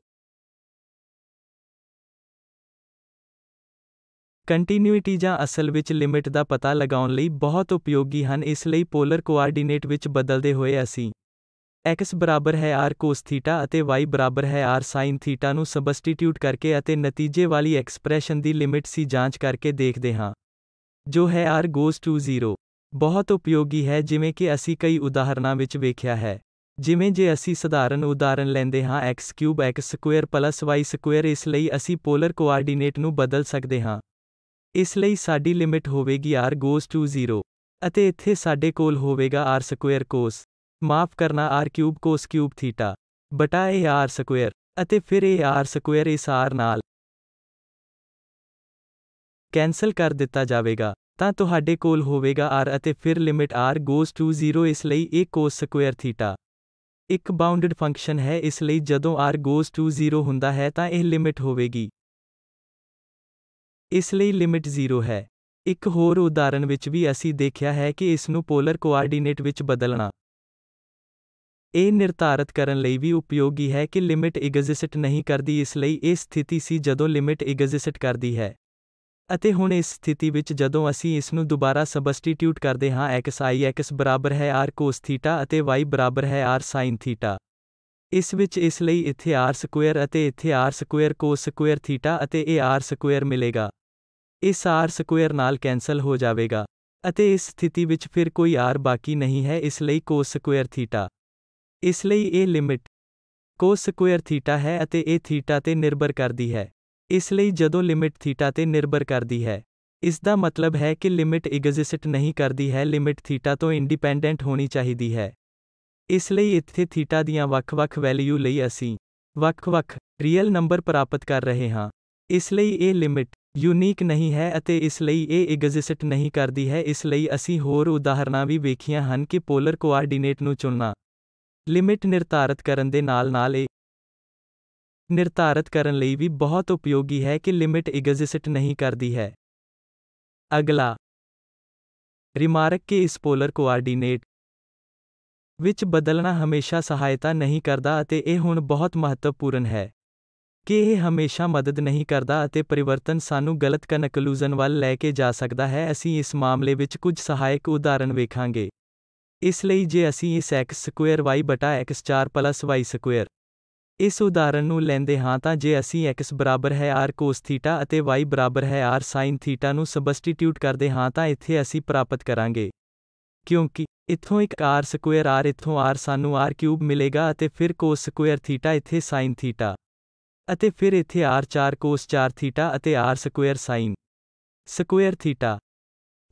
ਕੰਟੀਨਿਊਟੀ ਜਾਂ ਅਸਲ ਵਿੱਚ ਲਿਮਿਟ ਦਾ ਪਤਾ ਲਗਾਉਣ ਲਈ ਬਹੁਤ ਉਪਯੋਗੀ ਹਨ ਇਸ ਲਈ ਪੋਲਰ ਕੋਆਰਡੀਨੇਟ ਵਿੱਚ ਬਦਲਦੇ ਹੋਏ ਅਸੀਂ x ਬਰਾਬਰ ਹੈ r cos ਥੀਟਾ ਅਤੇ y ਬਰਾਬਰ ਹੈ r sin ਥੀਟਾ ਨੂੰ ਸਬਸਟੀਟਿਊਟ ਕਰਕੇ ਅਤੇ ਨਤੀਜੇ ਵਾਲੀ ਐਕਸਪ੍ਰੈਸ਼ਨ ਦੀ ਲਿਮਿਟ ਸੀ ਜਾਂਚ ਕਰਕੇ ਦੇਖਦੇ ਹਾਂ ਜੋ ਹੈ r goes to 0 ਬਹੁਤ ਉਪਯੋਗੀ ਹੈ ਜਿਵੇਂ ਕਿ ਅਸੀਂ ਕਈ ਉਦਾਹਰਨਾਂ ਵਿੱਚ ਵੇਖਿਆ ਹੈ ਜਿਵੇਂ ਜੇ ਅਸੀਂ ਸਧਾਰਨ ਉਦਾਹਰਨ ਲੈਂਦੇ ਹਾਂ x³ x2 y2 ਇਸ ਲਈ ਅਸੀਂ ਪੋਲਰ ਕੋਆਰਡੀਨੇਟ ਨੂੰ ਬਦਲ ਸਕਦੇ ਹਾਂ ਇਸ ਲਈ ਸਾਡੀ ਲਿਮਿਟ ਹੋਵੇਗੀ r goes to 0 ਅਤੇ ਇੱਥੇ ਸਾਡੇ ਕੋਲ ਹੋਵੇਗਾ r² cos ਮਾਫ ਕਰਨਾ r cube cos cube theta ਬਟਾ r ਸਕੁਅਰ ਅਤੇ ਫਿਰ ਇਹ r ਸਕੁਅਰ ਇਸ r ਨਾਲ ਕੈਨਸਲ ਕਰ ਦਿੱਤਾ ਜਾਵੇਗਾ ਤਾਂ ਤੁਹਾਡੇ ਕੋਲ ਹੋਵੇਗਾ r ਅਤੇ ਫਿਰ ਲਿਮਿਟ r goes to 0 ਇਸ ਲਈ ਇਹ cos ਸਕੁਅਰ ਥੀਟਾ ਇੱਕ ਬਾਉਂਡਡ ਫੰਕਸ਼ਨ ਹੈ ਇਸ ਲਈ ਜਦੋਂ r goes to 0 ਹੁੰਦਾ ਹੈ ਤਾਂ ਇਹ ਲਿਮਿਟ ਹੋਵੇਗੀ ਇਸ ਲਈ ਲਿਮਿਟ 0 ਹੈ ਇੱਕ ਹੋਰ ਉਦਾਹਰਨ ਵਿੱਚ ਵੀ ਅਸੀਂ ਦੇਖਿਆ ਹੈ ਕਿ ਇਸ ਨੂੰ ਪੋਲਰ ਕੋਆਰਡੀਨੇਟ ਵਿੱਚ ਬਦਲਣਾ ਇਹ ਨਿਰਧਾਰਤ ਕਰਨ ਲਈ ਵੀ ਉਪਯੋਗੀ ਹੈ ਕਿ ਲਿਮਿਟ ਐਗਜ਼ਿਸਟ ਨਹੀਂ ਕਰਦੀ ਇਸ ਲਈ ਇਹ ਸਥਿਤੀ ਸੀ ਜਦੋਂ ਲਿਮਿਟ ਐਗਜ਼ਿਸਟ ਕਰਦੀ ਹੈ ਅਤੇ ਹੁਣ ਇਸ ਸਥਿਤੀ ਵਿੱਚ ਜਦੋਂ ਅਸੀਂ ਇਸ ਨੂੰ ਦੁਬਾਰਾ ਸਬਸਟੀਟਿਊਟ ਕਰਦੇ ਹਾਂ x i x ਬਰਾਬਰ ਹੈ r cos ਥੀਟਾ ਅਤੇ y ਬਰਾਬਰ ਹੈ r sin ਥੀਟਾ ਇਸ ਵਿੱਚ ਇਸ ਲਈ ਇੱਥੇ r ਸਕੁਅਰ ਅਤੇ ਇੱਥੇ r square cos square theta ਅਤੇ ਇਹ r ਸਕੁਅਰ ਮਿਲੇਗਾ ਇਸ r ਸਕੁਅਰ ਨਾਲ ਕੈਨਸਲ ਹੋ ਜਾਵੇਗਾ ਅਤੇ ਇਸ ਸਥਿਤੀ ਵਿੱਚ ਫਿਰ ਕੋਈ r ਬਾਕੀ ਨਹੀਂ ਹੈ ਇਸ ਲਈ cos ਸਕੁਅਰ ਥੀਟਾ ਇਸ ਲਈ ਇਹ ਲਿਮਿਟ ਕੋਸ ਸਕੁਅਰ ਥੀਟਾ ਹੈ ਅਤੇ ਇਹ ਥੀਟਾ ਤੇ ਨਿਰਭਰ ਕਰਦੀ ਹੈ ਇਸ ਲਈ ਜਦੋਂ ਲਿਮਿਟ ਥੀਟਾ ਤੇ ਨਿਰਭਰ ਕਰਦੀ ਹੈ ਇਸ ਦਾ ਮਤਲਬ ਹੈ ਕਿ ਲਿਮਿਟ ਐਗਜ਼ਿਸਟ ਨਹੀਂ ਕਰਦੀ ਹੈ ਲਿਮਿਟ ਥੀਟਾ ਤੋਂ ਇੰਡੀਪੈਂਡੈਂਟ ਹੋਣੀ ਚਾਹੀਦੀ ਹੈ ਇਸ ਲਈ ਇੱਥੇ ਥੀਟਾ ਦੀਆਂ ਵੱਖ-ਵੱਖ ਵੈਲਿਊ ਲਈ ਅਸੀਂ ਵੱਖ-ਵੱਖ ਰੀਅਲ ਨੰਬਰ ਪ੍ਰਾਪਤ ਕਰ ਰਹੇ ਹਾਂ ਇਸ ਲਈ ਇਹ ਲਿਮਿਟ ਯੂਨੀਕ ਨਹੀਂ ਹੈ ਅਤੇ ਇਸ ਲਈ ਇਹ ਐਗਜ਼ਿਸਟ ਨਹੀਂ ਕਰਦੀ ਹੈ ਇਸ ਲਈ ਅਸੀਂ ਹੋਰ ਉਦਾਹਰਨਾਂ ਵੀ ਵੇਖੀਆਂ ਹਨ ਕਿ ਪੋਲਰ ਕੋਆਰਡੀਨੇਟ ਨੂੰ ਚੁਣਨਾ ਲਿਮਿਟ ਨਿਰਧਾਰਤ ਕਰਨ ਦੇ ਨਾਲ-ਨਾਲ ਇਹ ਨਿਰਧਾਰਤ ਕਰਨ ਲਈ ਵੀ ਬਹੁਤ ਉਪਯੋਗੀ ਹੈ ਕਿ ਲਿਮਿਟ ਐਗਜ਼ਿਸਟ ਨਹੀਂ ਕਰਦੀ ਹੈ ਅਗਲਾ ਰਿਮਾਰਕ ਕੇ ਇਸ ਪੋਲਰ ਕੋਆਰਡੀਨੇਟ ਵਿੱਚ ਬਦਲਣਾ ਹਮੇਸ਼ਾ ਸਹਾਇਤਾ ਨਹੀਂ ਕਰਦਾ ਅਤੇ ਇਹ ਹੁਣ ਬਹੁਤ ਮਹੱਤਵਪੂਰਨ ਹੈ ਕਿ ਇਹ ਹਮੇਸ਼ਾ ਮਦਦ ਨਹੀਂ ਕਰਦਾ ਅਤੇ ਪਰਿਵਰਤਨ ਸਾਨੂੰ ਗਲਤ ਕਨਕਲੂਜਨ ਵੱਲ ਲੈ ਕੇ ਜਾ ਸਕਦਾ ਹੈ ਅਸੀਂ ਇਸ ਮਾਮਲੇ ਵਿੱਚ ਕੁਝ ਸਹਾਇਕ ਉਦਾਹਰਣ ਵੇਖਾਂਗੇ ਇਸ ਲਈ ਜੇ ਅਸੀਂ ਇਸ x4 x4y2 ਇਸ ਉਦਾਹਰਨ ਨੂੰ ਲੈਂਦੇ ਹਾਂ ਤਾਂ ਜੇ ਅਸੀਂ x ਬਰਾਬਰ ਹੈ r cos θ ਅਤੇ y ਬਰਾਬਰ ਹੈ r sin θ ਨੂੰ ਸਬਸਟੀਟਿਊਟ ਕਰਦੇ ਹਾਂ ਤਾਂ ਇੱਥੇ ਅਸੀਂ ਪ੍ਰਾਪਤ ਕਰਾਂਗੇ ਕਿਉਂਕਿ ਇੱਥੋਂ ਇੱਕ r2 r ਇੱਥੋਂ r ਸਾਨੂੰ r³ ਮਿਲੇਗਾ ਅਤੇ ਫਿਰ cos2 θ ਇੱਥੇ sin θ ਅਤੇ ਫਿਰ ਇੱਥੇ r4 cos 4 θ ਅਤੇ r² sin 2 θ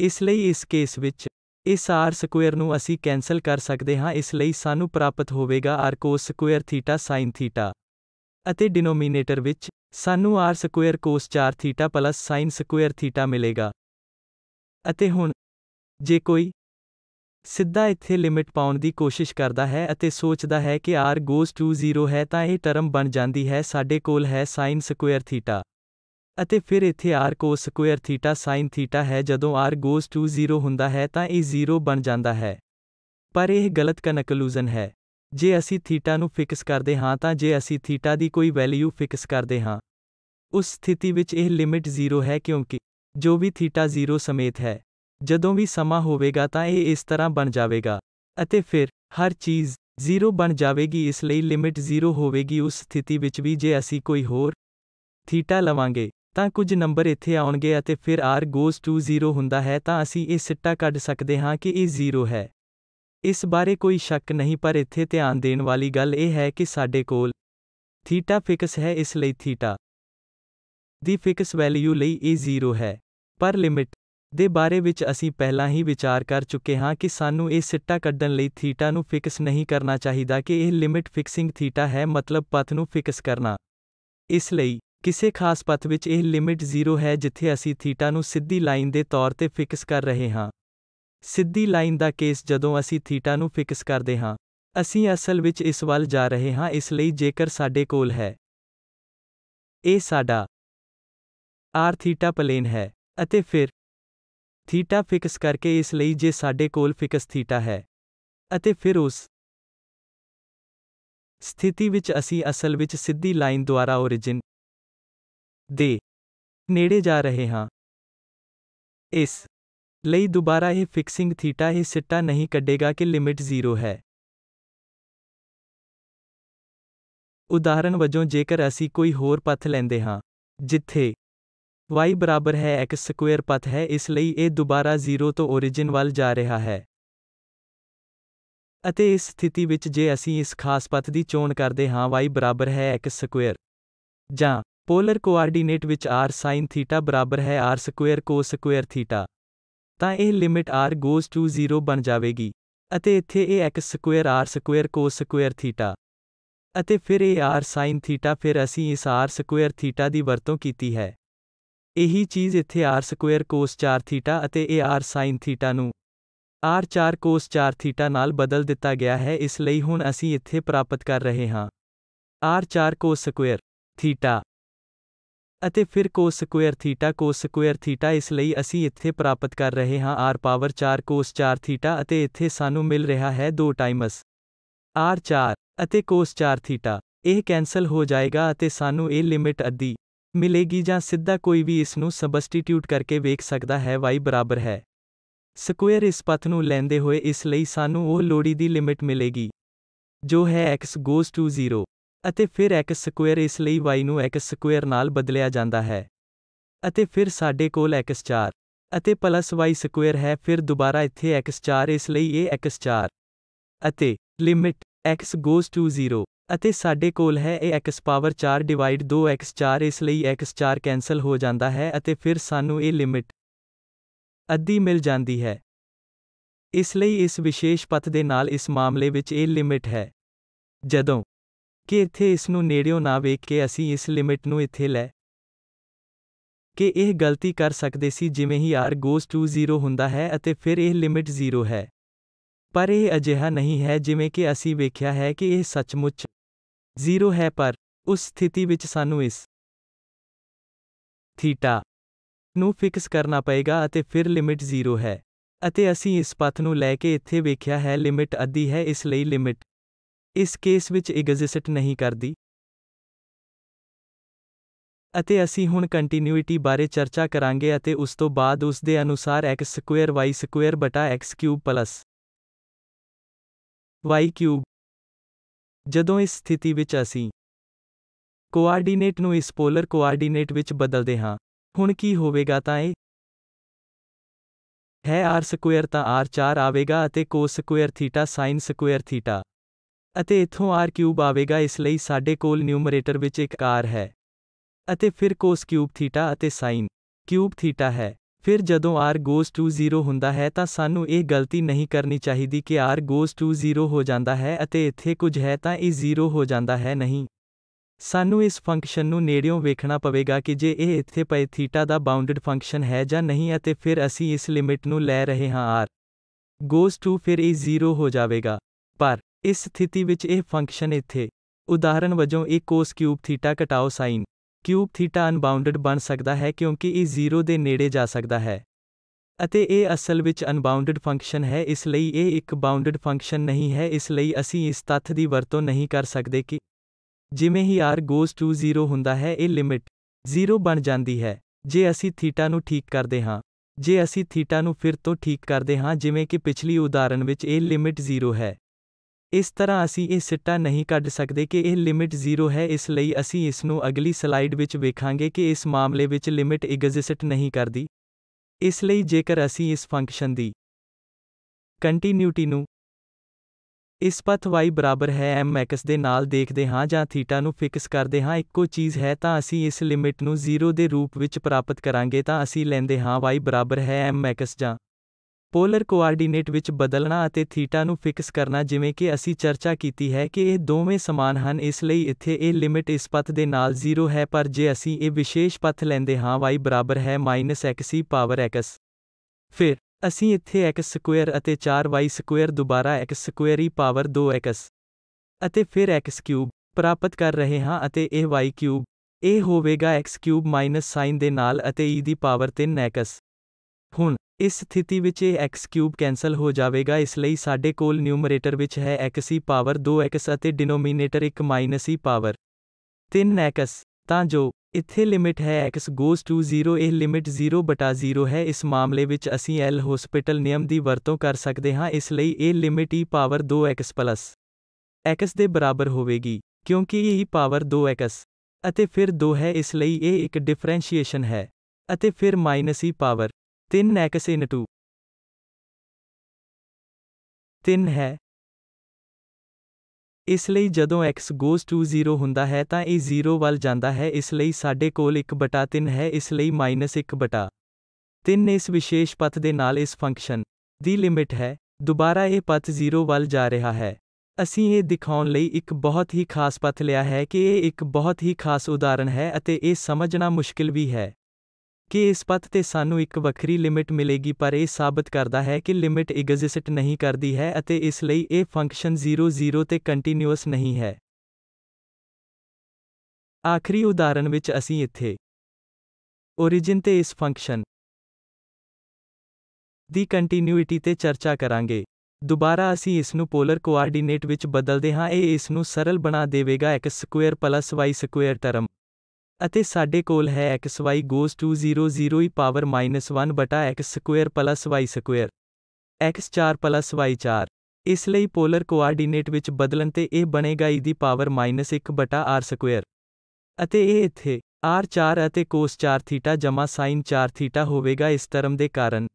ਇਸ ਲਈ ਇਸ ਕੇਸ ਵਿੱਚ ਇਸ r ਸਕੁਅਰ ਨੂੰ ਅਸੀਂ ਕੈਨਸਲ ਕਰ ਸਕਦੇ ਹਾਂ ਇਸ ਲਈ ਸਾਨੂੰ ਪ੍ਰਾਪਤ ਹੋਵੇਗਾ r cos ਸਕੁਅਰ sin θ ਅਤੇ ਡਿਨੋਮੀਨੇਟਰ ਵਿੱਚ ਸਾਨੂੰ r square cos 4 θ sin square ਮਿਲੇਗਾ ਅਤੇ ਹੁਣ ਜੇ ਕੋਈ ਸਿੱਧਾ ਇੱਥੇ ਲਿਮਿਟ ਪਾਉਣ ਦੀ ਕੋਸ਼ਿਸ਼ ਕਰਦਾ ਹੈ ਅਤੇ ਸੋਚਦਾ ਹੈ ਕਿ r goes to 0 ਹੈ ਤਾਂ ਇਹ ਟਰਮ ਬਣ ਜਾਂਦੀ ਹੈ ਸਾਡੇ ਕੋਲ ਹੈ sin ਸਕੁਅਰ ਅਤੇ ਫਿਰ ਇੱਥੇ r cos² ਸਕੁਅਰ sin θ ਹੈ ਜਦੋਂ r goes to 0 ਹੁੰਦਾ ਹੈ ਤਾਂ ਇਹ 0 ਬਣ ਜਾਂਦਾ ਹੈ ਪਰ ਇਹ ਗਲਤ ਕਨਕਲੂਜਨ ਹੈ ਜੇ ਅਸੀਂ θ ਨੂੰ ਫਿਕਸ ਕਰਦੇ ਹਾਂ ਤਾਂ ਜੇ ਅਸੀਂ θ ਦੀ ਕੋਈ ਵੈਲਿਊ ਫਿਕਸ ਕਰਦੇ ਹਾਂ ਉਸ ਸਥਿਤੀ ਵਿੱਚ ਇਹ ਲਿਮਿਟ 0 ਹੈ ਕਿਉਂਕਿ ਜੋ ਵੀ θ 0 ਸਮੇਤ ਹੈ ਜਦੋਂ ਵੀ ਸਮਾਂ ਹੋਵੇਗਾ ਤਾਂ ਇਹ ਇਸ ਤਰ੍ਹਾਂ ਬਣ ਜਾਵੇਗਾ ਅਤੇ ਫਿਰ ਹਰ ਚੀਜ਼ 0 ਬਣ ਜਾਵੇਗੀ ਇਸ ਲਈ ਲਿਮਿਟ 0 ਹੋਵੇਗੀ ਉਸ ਸਥਿਤੀ ਵਿੱਚ ਵੀ ਜੇ ਅਸੀਂ ਕੋਈ ਹੋਰ ਥੀਟਾ ਲਵਾਂਗੇ ਤਾਂ ਕੁਝ ਨੰਬਰ ਇੱਥੇ ਆਉਣਗੇ ਅਤੇ ਫਿਰ r goes to 0 ਹੁੰਦਾ ਹੈ ਤਾਂ ਅਸੀਂ ਇਹ ਸਿੱਟਾ ਕੱਢ ਸਕਦੇ ਹਾਂ ਕਿ ਇਹ 0 ਹੈ ਇਸ ਬਾਰੇ ਕੋਈ ਸ਼ੱਕ ਨਹੀਂ ਪਰ ਇੱਥੇ ਧਿਆਨ ਦੇਣ ਵਾਲੀ ਗੱਲ ਇਹ ਹੈ ਕਿ ਸਾਡੇ ਕੋਲ ਥੀਟਾ ਫਿਕਸ ਹੈ ਇਸ ਲਈ ਥੀਟਾ ਦੀ ਫਿਕਸ ਵੈਲਿਊ ਲਈ ਇਹ 0 ਹੈ ਪਰ ਲਿਮਿਟ ਦੇ ਬਾਰੇ ਵਿੱਚ ਅਸੀਂ ਪਹਿਲਾਂ ਹੀ ਵਿਚਾਰ ਕਰ ਚੁੱਕੇ ਹਾਂ ਕਿ ਸਾਨੂੰ ਇਹ ਸਿੱਟਾ ਕੱਢਣ ਲਈ ਥੀਟਾ ਨੂੰ ਫਿਕਸ ਨਹੀਂ ਕਰਨਾ ਚਾਹੀਦਾ ਕਿ ਇਹ ਲਿਮਿਟ ਫਿਕਸਿੰਗ ਥੀਟਾ ਹੈ ਮਤਲਬ ਪਥ ਨੂੰ ਫਿਕਸ ਕਰਨਾ ਇਸ ਲਈ ਕਿਸੇ ਖਾਸ ਪਥ ਵਿੱਚ ਇਹ ਲਿਮਿਟ 0 ਹੈ ਜਿੱਥੇ ਅਸੀਂ ਥੀਟਾ ਨੂੰ ਸਿੱਧੀ ਲਾਈਨ ਦੇ ਤੌਰ ਤੇ ਫਿਕਸ ਕਰ ਰਹੇ ਹਾਂ ਸਿੱਧੀ ਲਾਈਨ ਦਾ ਕੇਸ ਜਦੋਂ ਅਸੀਂ ਥੀਟਾ ਨੂੰ ਫਿਕਸ ਕਰਦੇ ਹਾਂ ਅਸੀਂ ਅਸਲ ਵਿੱਚ ਇਸ ਵੱਲ ਜਾ ਰਹੇ ਹਾਂ ਇਸ ਲਈ ਜੇਕਰ ਸਾਡੇ ਕੋਲ ਹੈ ਇਹ ਸਾਡਾ r ਥੀਟਾ ਪਲੇਨ ਹੈ ਅਤੇ ਫਿਰ ਥੀਟਾ ਫਿਕਸ ਕਰਕੇ ਇਸ ਲਈ ਜੇ ਸਾਡੇ ਕੋਲ ਫਿਕਸ ਥੀਟਾ ਹੈ ਅਤੇ ਫਿਰ ਉਸ ਸਥਿਤੀ ਵਿੱਚ ਅਸੀਂ ਅਸਲ ਵਿੱਚ ਸਿੱਧੀ ਲਾਈਨ ਦੁਆਰਾ origin ਦੇ ਨੇੜੇ ਜਾ ਰਹੇ ਹਾਂ ਇਸ ਲਈ ਦੁਬਾਰਾ ਇਹ ਫਿਕਸਿੰਗ ਥੀਟਾ ਇਹ ਸਿੱਟਾ ਨਹੀਂ ਕੱਢੇਗਾ ਕਿ ਲਿਮਿਟ 0 ਹੈ ਉਦਾਹਰਨ ਵਜੋਂ ਜੇਕਰ ਅਸੀਂ ਕੋਈ ਹੋਰ ਪਥ ਲੈਂਦੇ ਹਾਂ ਜਿੱਥੇ y ਬਰਾਬਰ ਹੈ x ਸਕੁਅਰ ਪਥ ਹੈ ਇਸ ਲਈ ਇਹ ਦੁਬਾਰਾ 0 ਤੋਂ origin ਵੱਲ ਜਾ ਰਿਹਾ ਹੈ ਅਤੇ ਇਸ ਸਥਿਤੀ ਵਿੱਚ ਜੇ ਅਸੀਂ ਇਸ ਖਾਸ ਪਥ ਦੀ ਚੋਣ ਕਰਦੇ ਹਾਂ y ਬਰਾਬਰ ਹੈ x ਸਕੁਅਰ ਜਾਂ ਪੋਲਰ ਕੋਆਰਡੀਨੇਟ ਵਿੱਚ r sin θ ਬਰਾਬਰ ਹੈ r² cos² θ ਤਾਂ ਇਹ ਲਿਮਿਟ r goes to 0 ਬਣ ਜਾਵੇਗੀ ਅਤੇ ਇੱਥੇ ਇਹ x r² cos² θ ਅਤੇ ਫਿਰ ਇਹ r sin θ ਫਿਰ ਅਸੀਂ ਇਸ r² θ ਦੀ ਵਰਤੋਂ ਕੀਤੀ ਹੈ ਇਹੀ ਚੀਜ਼ ਇੱਥੇ r² ਸਕੁਅਰ cos 4 θ ਅਤੇ ਇਹ r sin θ ਨੂੰ r4 4 cos 4 θ ਨਾਲ ਬਦਲ ਦਿੱਤਾ ਗਿਆ ਹੈ ਇਸ ਲਈ ਹੁਣ ਅਸੀਂ ਇੱਥੇ ਪ੍ਰਾਪਤ ਕਰ ਰਹੇ ਹਾਂ r4 cos² θ ਅਤੇ ਫਿਰ cos² θ cos² θ ਇਸ ਲਈ ਅਸੀਂ ਇੱਥੇ ਪ੍ਰਾਪਤ ਕਰ ਰਹੇ ਹਾਂ r ਪਾਵਰ 4 cos 4 θ ਅਤੇ ਇੱਥੇ ਸਾਨੂੰ ਮਿਲ ਰਿਹਾ ਹੈ 2 ਟਾਈਮਸ r 4 ਅਤੇ cos 4 θ ਇਹ ਕੈਨਸਲ ਹੋ ਜਾਏਗਾ ਅਤੇ ਸਾਨੂੰ ਇਹ ਲਿਮਿਟ ਅੱਧੀ ਮਿਲੇਗੀ ਜਾਂ ਸਿੱਧਾ ਕੋਈ ਵੀ ਇਸ ਨੂੰ ਸਬਸਟੀਟਿਊਟ ਕਰਕੇ ਵੇਖ ਸਕਦਾ ਹੈ y ਬਰਾਬਰ ਹੈ ਸਕੁਅਰ ਇਸ ਪਥ ਨੂੰ ਲੈਂਦੇ ਹੋਏ ਇਸ ਲਈ ਸਾਨੂੰ ਉਹ ਲੋੜੀ ਦੀ ਲਿਮਿਟ ਮਿਲੇਗੀ ਜੋ ਹੈ x goes ਟੂ 0 ਅਤੇ ਫਿਰ ਸਕੁਅਰ ਇਸ ਲਈ y ਨੂੰ ਸਕੁਅਰ ਨਾਲ ਬਦਲਿਆ ਜਾਂਦਾ ਹੈ ਅਤੇ ਫਿਰ ਸਾਡੇ ਕੋਲ x4 ਅਤੇ y2 ਹੈ ਫਿਰ ਦੁਬਾਰਾ ਇੱਥੇ x4 ਇਸ ਲਈ ਇਹ x4 ਅਤੇ ਲਿਮਿਟ x ਗੋਜ਼ ਟੂ 0 ਅਤੇ ਸਾਡੇ ਕੋਲ ਹੈ ਇਹ x ਪਾਵਰ 4 ਡਿਵਾਈਡ 2x4 ਇਸ ਲਈ x4 ਕੈਨਸਲ ਹੋ ਜਾਂਦਾ ਹੈ ਅਤੇ ਫਿਰ ਸਾਨੂੰ ਇਹ ਲਿਮਿਟ ਅੱਧੀ ਮਿਲ ਜਾਂਦੀ ਹੈ ਇਸ ਲਈ ਇਸ ਵਿਸ਼ੇਸ਼ ਪਥ ਦੇ ਨਾਲ ਇਸ ਮਾਮਲੇ ਵਿੱਚ ਇਹ ਲਿਮਿਟ ਹੈ ਜਦੋਂ ਕਿ ਇੱਥੇ ਇਸ ਨੂੰ ਨੇੜਿਓਂ ਨਾ ਵੇਖ ਕੇ ਅਸੀਂ ਇਸ ਲਿਮਿਟ ਨੂੰ ਇੱਥੇ ਲੈ ਕਿ ਇਹ ਗਲਤੀ ਕਰ ਸਕਦੇ ਸੀ ਜਿਵੇਂ ਹੀ r goes ਟੂ 0 ਹੁੰਦਾ ਹੈ ਅਤੇ ਫਿਰ ਇਹ ਲਿਮਿਟ 0 ਹੈ ਪਰ ਇਹ ਅਜਿਹਾ ਨਹੀਂ ਹੈ ਜਿਵੇਂ ਕਿ ਅਸੀਂ ਵੇਖਿਆ ਹੈ ਕਿ ਇਹ ਸੱਚਮੁੱਚ 0 ਹੈ ਪਰ ਉਸ ਸਥਿਤੀ ਵਿੱਚ ਸਾਨੂੰ ਇਸ ਥੀਟਾ ਨੂੰ ਫਿਕਸ ਕਰਨਾ ਪਏਗਾ ਅਤੇ ਫਿਰ ਲਿਮਿਟ 0 ਹੈ ਅਤੇ ਅਸੀਂ ਇਸ ਪਥ ਨੂੰ ਲੈ ਕੇ ਇੱਥੇ ਵੇਖਿਆ ਹੈ ਲਿਮਿਟ ਅੱਧੀ ਹੈ ਇਸ ਲਈ ਲਿਮਿਟ ਇਸ ਕੇਸ ਵਿੱਚ ਐਗਜ਼ਿਸਟ ਨਹੀਂ ਕਰਦੀ ਅਤੇ ਅਸੀਂ ਹੁਣ ਕੰਟੀਨਿਊਇਟੀ ਬਾਰੇ ਚਰਚਾ ਕਰਾਂਗੇ ਅਤੇ ਉਸ ਤੋਂ ਬਾਅਦ ਉਸ ਦੇ ਅਨੁਸਾਰ x2y2 y3 ਜਦੋਂ ਇਸ ਸਥਿਤੀ ਵਿੱਚ ਅਸੀਂ ਕੋਆਰਡੀਨੇਟ ਨੂੰ ਇਸ ਪੋਲਰ ਕੋਆਰਡੀਨੇਟ ਵਿੱਚ ਬਦਲਦੇ ਹਾਂ ਹੁਣ ਕੀ ਹੋਵੇਗਾ ਤਾਂ ਇਹ ਹੈ r2 ਤਾਂ r4 ਆਵੇਗਾ ਅਤੇ cos2 θ sin2 θ ਅਤੇ ਇਥੋਂ r ਆਵੇਗਾ ਇਸ ਲਈ ਸਾਡੇ ਕੋਲ ਨਿਊਮਰੇਟਰ ਵਿੱਚ ਇੱਕ r ਹੈ ਅਤੇ ਫਿਰ cos³ θ ਅਤੇ sin³ θ ਹੈ ਫਿਰ ਜਦੋਂ r goes to 0 ਹੁੰਦਾ ਹੈ ਤਾਂ ਸਾਨੂੰ ਇਹ ਗਲਤੀ ਨਹੀਂ ਕਰਨੀ ਚਾਹੀਦੀ ਕਿ r goes to 0 ਹੋ ਜਾਂਦਾ ਹੈ ਅਤੇ ਇੱਥੇ ਕੁਝ ਹੈ ਤਾਂ ਇਹ 0 ਹੋ ਜਾਂਦਾ ਹੈ ਨਹੀਂ ਸਾਨੂੰ ਇਸ ਫੰਕਸ਼ਨ ਨੂੰ ਨੇੜਿਓਂ ਵੇਖਣਾ ਪਵੇਗਾ ਕਿ ਜੇ ਇਹ ਇੱਥੇ ਪਏ ਥੀਟਾ ਦਾ ਬਾਉਂਡਡ ਫੰਕਸ਼ਨ ਹੈ ਜਾਂ ਨਹੀਂ ਅਤੇ ਫਿਰ ਅਸੀਂ ਇਸ ਲਿਮਿਟ ਨੂੰ ਲੈ ਰਹੇ ਹਾਂ r goes to ਫਿਰ ਇਹ 0 ਹੋ ਜਾਵੇਗਾ ਪਰ ਇਸ ਸਥਿਤੀ ਵਿੱਚ ਇਹ ਫੰਕਸ਼ਨ ਇੱਥੇ ਉਦਾਹਰਨ ਵਜੋਂ ਇਹ cos³ θ ਥੀਟਾ ਘਟਾਓ sin³ ਥੀਟਾ ਅਨਬਾਉਂਡਡ ਬਣ ਸਕਦਾ ਹੈ ਕਿਉਂਕਿ ਇਹ 0 ਦੇ ਨੇੜੇ ਜਾ ਸਕਦਾ ਹੈ ਅਤੇ ਇਹ ਅਸਲ ਵਿੱਚ ਅਨਬਾਉਂਡਡ ਫੰਕਸ਼ਨ ਹੈ ਇਸ ਲਈ ਇਹ ਇੱਕ ਬਾਉਂਡਡ ਫੰਕਸ਼ਨ ਨਹੀਂ ਹੈ ਇਸ ਲਈ ਅਸੀਂ ਇਸ ਤੱਥ ਦੀ ਵਰਤੋਂ ਨਹੀਂ ਕਰ ਸਕਦੇ ਕਿ ਜਿਵੇਂ ਹੀ r goes to 0 ਹੁੰਦਾ ਹੈ ਇਹ ਲਿਮਿਟ 0 ਬਣ ਜਾਂਦੀ ਹੈ ਜੇ ਅਸੀਂ ਥੀਟਾ ਨੂੰ ਠੀਕ ਕਰਦੇ ਹਾਂ ਜੇ ਅਸੀਂ ਥੀਟਾ ਨੂੰ ਫਿਰ ਤੋਂ ਠੀਕ ਕਰਦੇ ਹਾਂ ਜਿਵੇਂ ਕਿ ਪਿਛਲੀ ਉਦਾਹਰਨ ਵਿੱਚ ਇਹ ਲਿਮਿਟ 0 ਹੈ ਇਸ ਤਰ੍ਹਾਂ ਅਸੀਂ ਇਹ ਸਿੱਟਾ ਨਹੀਂ ਕੱਢ ਸਕਦੇ ਕਿ ਇਹ ਲਿਮਿਟ 0 ਹੈ ਇਸ ਲਈ ਅਸੀਂ ਇਸ ਨੂੰ ਅਗਲੀ ਸਲਾਈਡ ਵਿੱਚ ਵੇਖਾਂਗੇ ਕਿ ਇਸ ਮਾਮਲੇ ਵਿੱਚ ਲਿਮਿਟ ਐਗਜ਼ਿਸਟ ਨਹੀਂ ਕਰਦੀ ਇਸ ਲਈ ਜੇਕਰ ਅਸੀਂ ਇਸ ਫੰਕਸ਼ਨ ਦੀ ਕੰਟੀਨਿਊਟੀ ਨੂੰ ਇਸ ਪਥ y ਬਰਾਬਰ ਹੈ mx ਦੇ ਨਾਲ ਦੇਖਦੇ ਹਾਂ ਜਾਂ ਥੀਟਾ ਨੂੰ ਫਿਕਸ ਕਰਦੇ ਹਾਂ ਇੱਕੋ ਚੀਜ਼ ਹੈ ਤਾਂ ਅਸੀਂ ਇਸ ਲਿਮਿਟ ਨੂੰ 0 ਦੇ ਰੂਪ ਵਿੱਚ ਪ੍ਰਾਪਤ ਕਰਾਂਗੇ ਤਾਂ ਅਸੀਂ ਲੈਂਦੇ ਹਾਂ y ਬਰਾਬਰ ਹੈ mx ਜਾਂ ਪੋਲਰ ਕੋਆਰਡੀਨੇਟ ਵਿੱਚ ਬਦਲਣਾ ਅਤੇ ਥੀਟਾ ਨੂੰ ਫਿਕਸ ਕਰਨਾ ਜਿਵੇਂ ਕਿ ਅਸੀਂ ਚਰਚਾ ਕੀਤੀ ਹੈ ਕਿ ਇਹ ਦੋਵੇਂ ਸਮਾਨ ਹਨ ਇਸ ਲਈ ਇੱਥੇ ਇਹ ਲਿਮਿਟ ਇਸ ਪਥ ਦੇ ਨਾਲ 0 ਹੈ ਪਰ ਜੇ ਅਸੀਂ ਇਹ ਵਿਸ਼ੇਸ਼ ਪਥ ਲੈਂਦੇ ਹਾਂ y ਬਰਾਬਰ ਹੈ -x e ਪਾਵਰ x ਫਿਰ ਅਸੀਂ ਇੱਥੇ ਸਕੁਅਰ ਅਤੇ 4y2 ਦੁਬਾਰਾ x2 e ਪਾਵਰ 2x ਅਤੇ ਫਿਰ x3 ਪ੍ਰਾਪਤ ਕਰ ਰਹੇ ਹਾਂ ਅਤੇ ਇਹ y3 ਇਹ ਹੋਵੇਗਾ x3 ਸਾਈਨ ਦੇ ਨਾਲ ਅਤੇ e ਦੀ ਪਾਵਰ 3x ਹੁਣ ਇਸ ਸਥਿਤੀ ਵਿੱਚ ਇਹ x ਕੈਨਸਲ ਹੋ ਜਾਵੇਗਾ ਇਸ ਲਈ ਸਾਡੇ ਕੋਲ ਨਿਊਮਰੇਟਰ ਵਿੱਚ ਹੈ x ਸੀ ਪਾਵਰ 2x ਅਤੇ denominator 1 minus e power 3x ਤਾਂ ਜੋ ਇੱਥੇ ਲਿਮਿਟ ਹੈ x ਗੋਸ ਟੂ 0 ਇਹ ਲਿਮਿਟ 0 ਬਟਾ 0 ਹੈ ਇਸ ਮਾਮਲੇ ਵਿੱਚ ਅਸੀਂ ਐਲ ਹਸਪੀਟਲ ਨਿਯਮ ਦੀ ਵਰਤੋਂ ਕਰ ਸਕਦੇ ਹਾਂ ਇਸ ਲਈ ਇਹ limit e power 2x x ਦੇ ਬਰਾਬਰ ਹੋਵੇਗੀ ਕਿਉਂਕਿ ਇਹ e ਪਾਵਰ 2x ਅਤੇ ਫਿਰ 2 ਹੈ ਇਸ ਲਈ ਇਹ ਇੱਕ ਡਿਫਰੈਂਸ਼ੀਏਸ਼ਨ ਹੈ ਅਤੇ ਫਿਰ ਮਾਈਨਸ e ਪਾਵਰ ਤਿੰਨ ਹੈ ਕਿਸੇ ਨਟੂ ਤਿੰਨ ਹੈ ਇਸ ਲਈ ਜਦੋਂ x goes to 0 ਹੁੰਦਾ ਹੈ ਤਾਂ ਇਹ 0 ਵੱਲ ਜਾਂਦਾ ਹੈ ਇਸ ਲਈ ਸਾਡੇ ਕੋਲ 1/3 ਹੈ ਇਸ ਲਈ -1/3 ਇਸ ਵਿਸ਼ੇਸ਼ ਪਥ ਦੇ ਨਾਲ ਇਸ ਫੰਕਸ਼ਨ ਦੀ ਲਿਮਿਟ ਹੈ ਦੁਬਾਰਾ ਇਹ ਪਥ 0 ਵੱਲ ਜਾ ਰਿਹਾ ਹੈ ਅਸੀਂ ਇਹ ਦਿਖਾਉਣ ਲਈ ਇੱਕ ਬਹੁਤ ਹੀ ਖਾਸ ਪਥ ਲਿਆ ਹੈ ਕਿ ਇਹ ਇੱਕ ਬਹੁਤ ਹੀ ਖਾਸ ਉਦਾਹਰਣ ਹੈ ਅਤੇ ਇਹ ਸਮਝਣਾ ਮੁਸ਼ਕਿਲ ਵੀ ਹੈ ਕਿ ਇਸ ਪਥ ਤੇ ਸਾਨੂੰ ਇੱਕ ਵੱਖਰੀ ਲਿਮਿਟ ਮਿਲੇਗੀ ਪਰ ਇਹ ਸਾਬਤ ਕਰਦਾ ਹੈ ਕਿ ਲਿਮਿਟ ਐਗਜ਼ਿਸਟ ਨਹੀਂ ਕਰਦੀ ਹੈ ਅਤੇ ਇਸ ਲਈ ਇਹ ਫੰਕਸ਼ਨ 00 ਤੇ ਕੰਟੀਨਿਊਸ ਨਹੀਂ ਹੈ ਆਖਰੀ ਉਦਾਹਰਨ ਵਿੱਚ ਅਸੀਂ ਇੱਥੇ origin ਤੇ ਇਸ ਫੰਕਸ਼ਨ ਦੀ ਕੰਟੀਨਿਊਇਟੀ ਤੇ ਚਰਚਾ ਕਰਾਂਗੇ ਦੁਬਾਰਾ ਅਸੀਂ ਇਸ ਨੂੰ ਪੋਲਰ ਕੋਆਰਡੀਨੇਟ ਵਿੱਚ ਬਦਲਦੇ ਹਾਂ ਇਹ ਇਸ ਨੂੰ ਸਰਲ ਬਣਾ ਦੇਵੇਗਾ x2 y2 ਟਰਮ ਅਤੇ ਸਾਡੇ ਕੋਲ ਹੈ xy goes to 0 e minus -1 ਬਟਾ x square plus y square x 4 ਪਲੱਸ y 4 ਇਸ ਲਈ ਪੋਲਰ ਕੋਆਰਡੀਨੇਟ ਵਿੱਚ ਬਦਲਣ ਤੇ ਇਹ ਬਣੇਗਾ e ਦੀ ਪਾਵਰ -1 ਬਟਾ r ਸਕੁਅਰ ਅਤੇ ਇਹ ਇੱਥੇ r 4 ਅਤੇ cos 4 ਥੀਟਾ ਜਮਾ sin 4 ਥੀਟਾ ਹੋਵੇਗਾ ਇਸ ਤਰ੍ਹਾਂ ਦੇ ਕਾਰਨ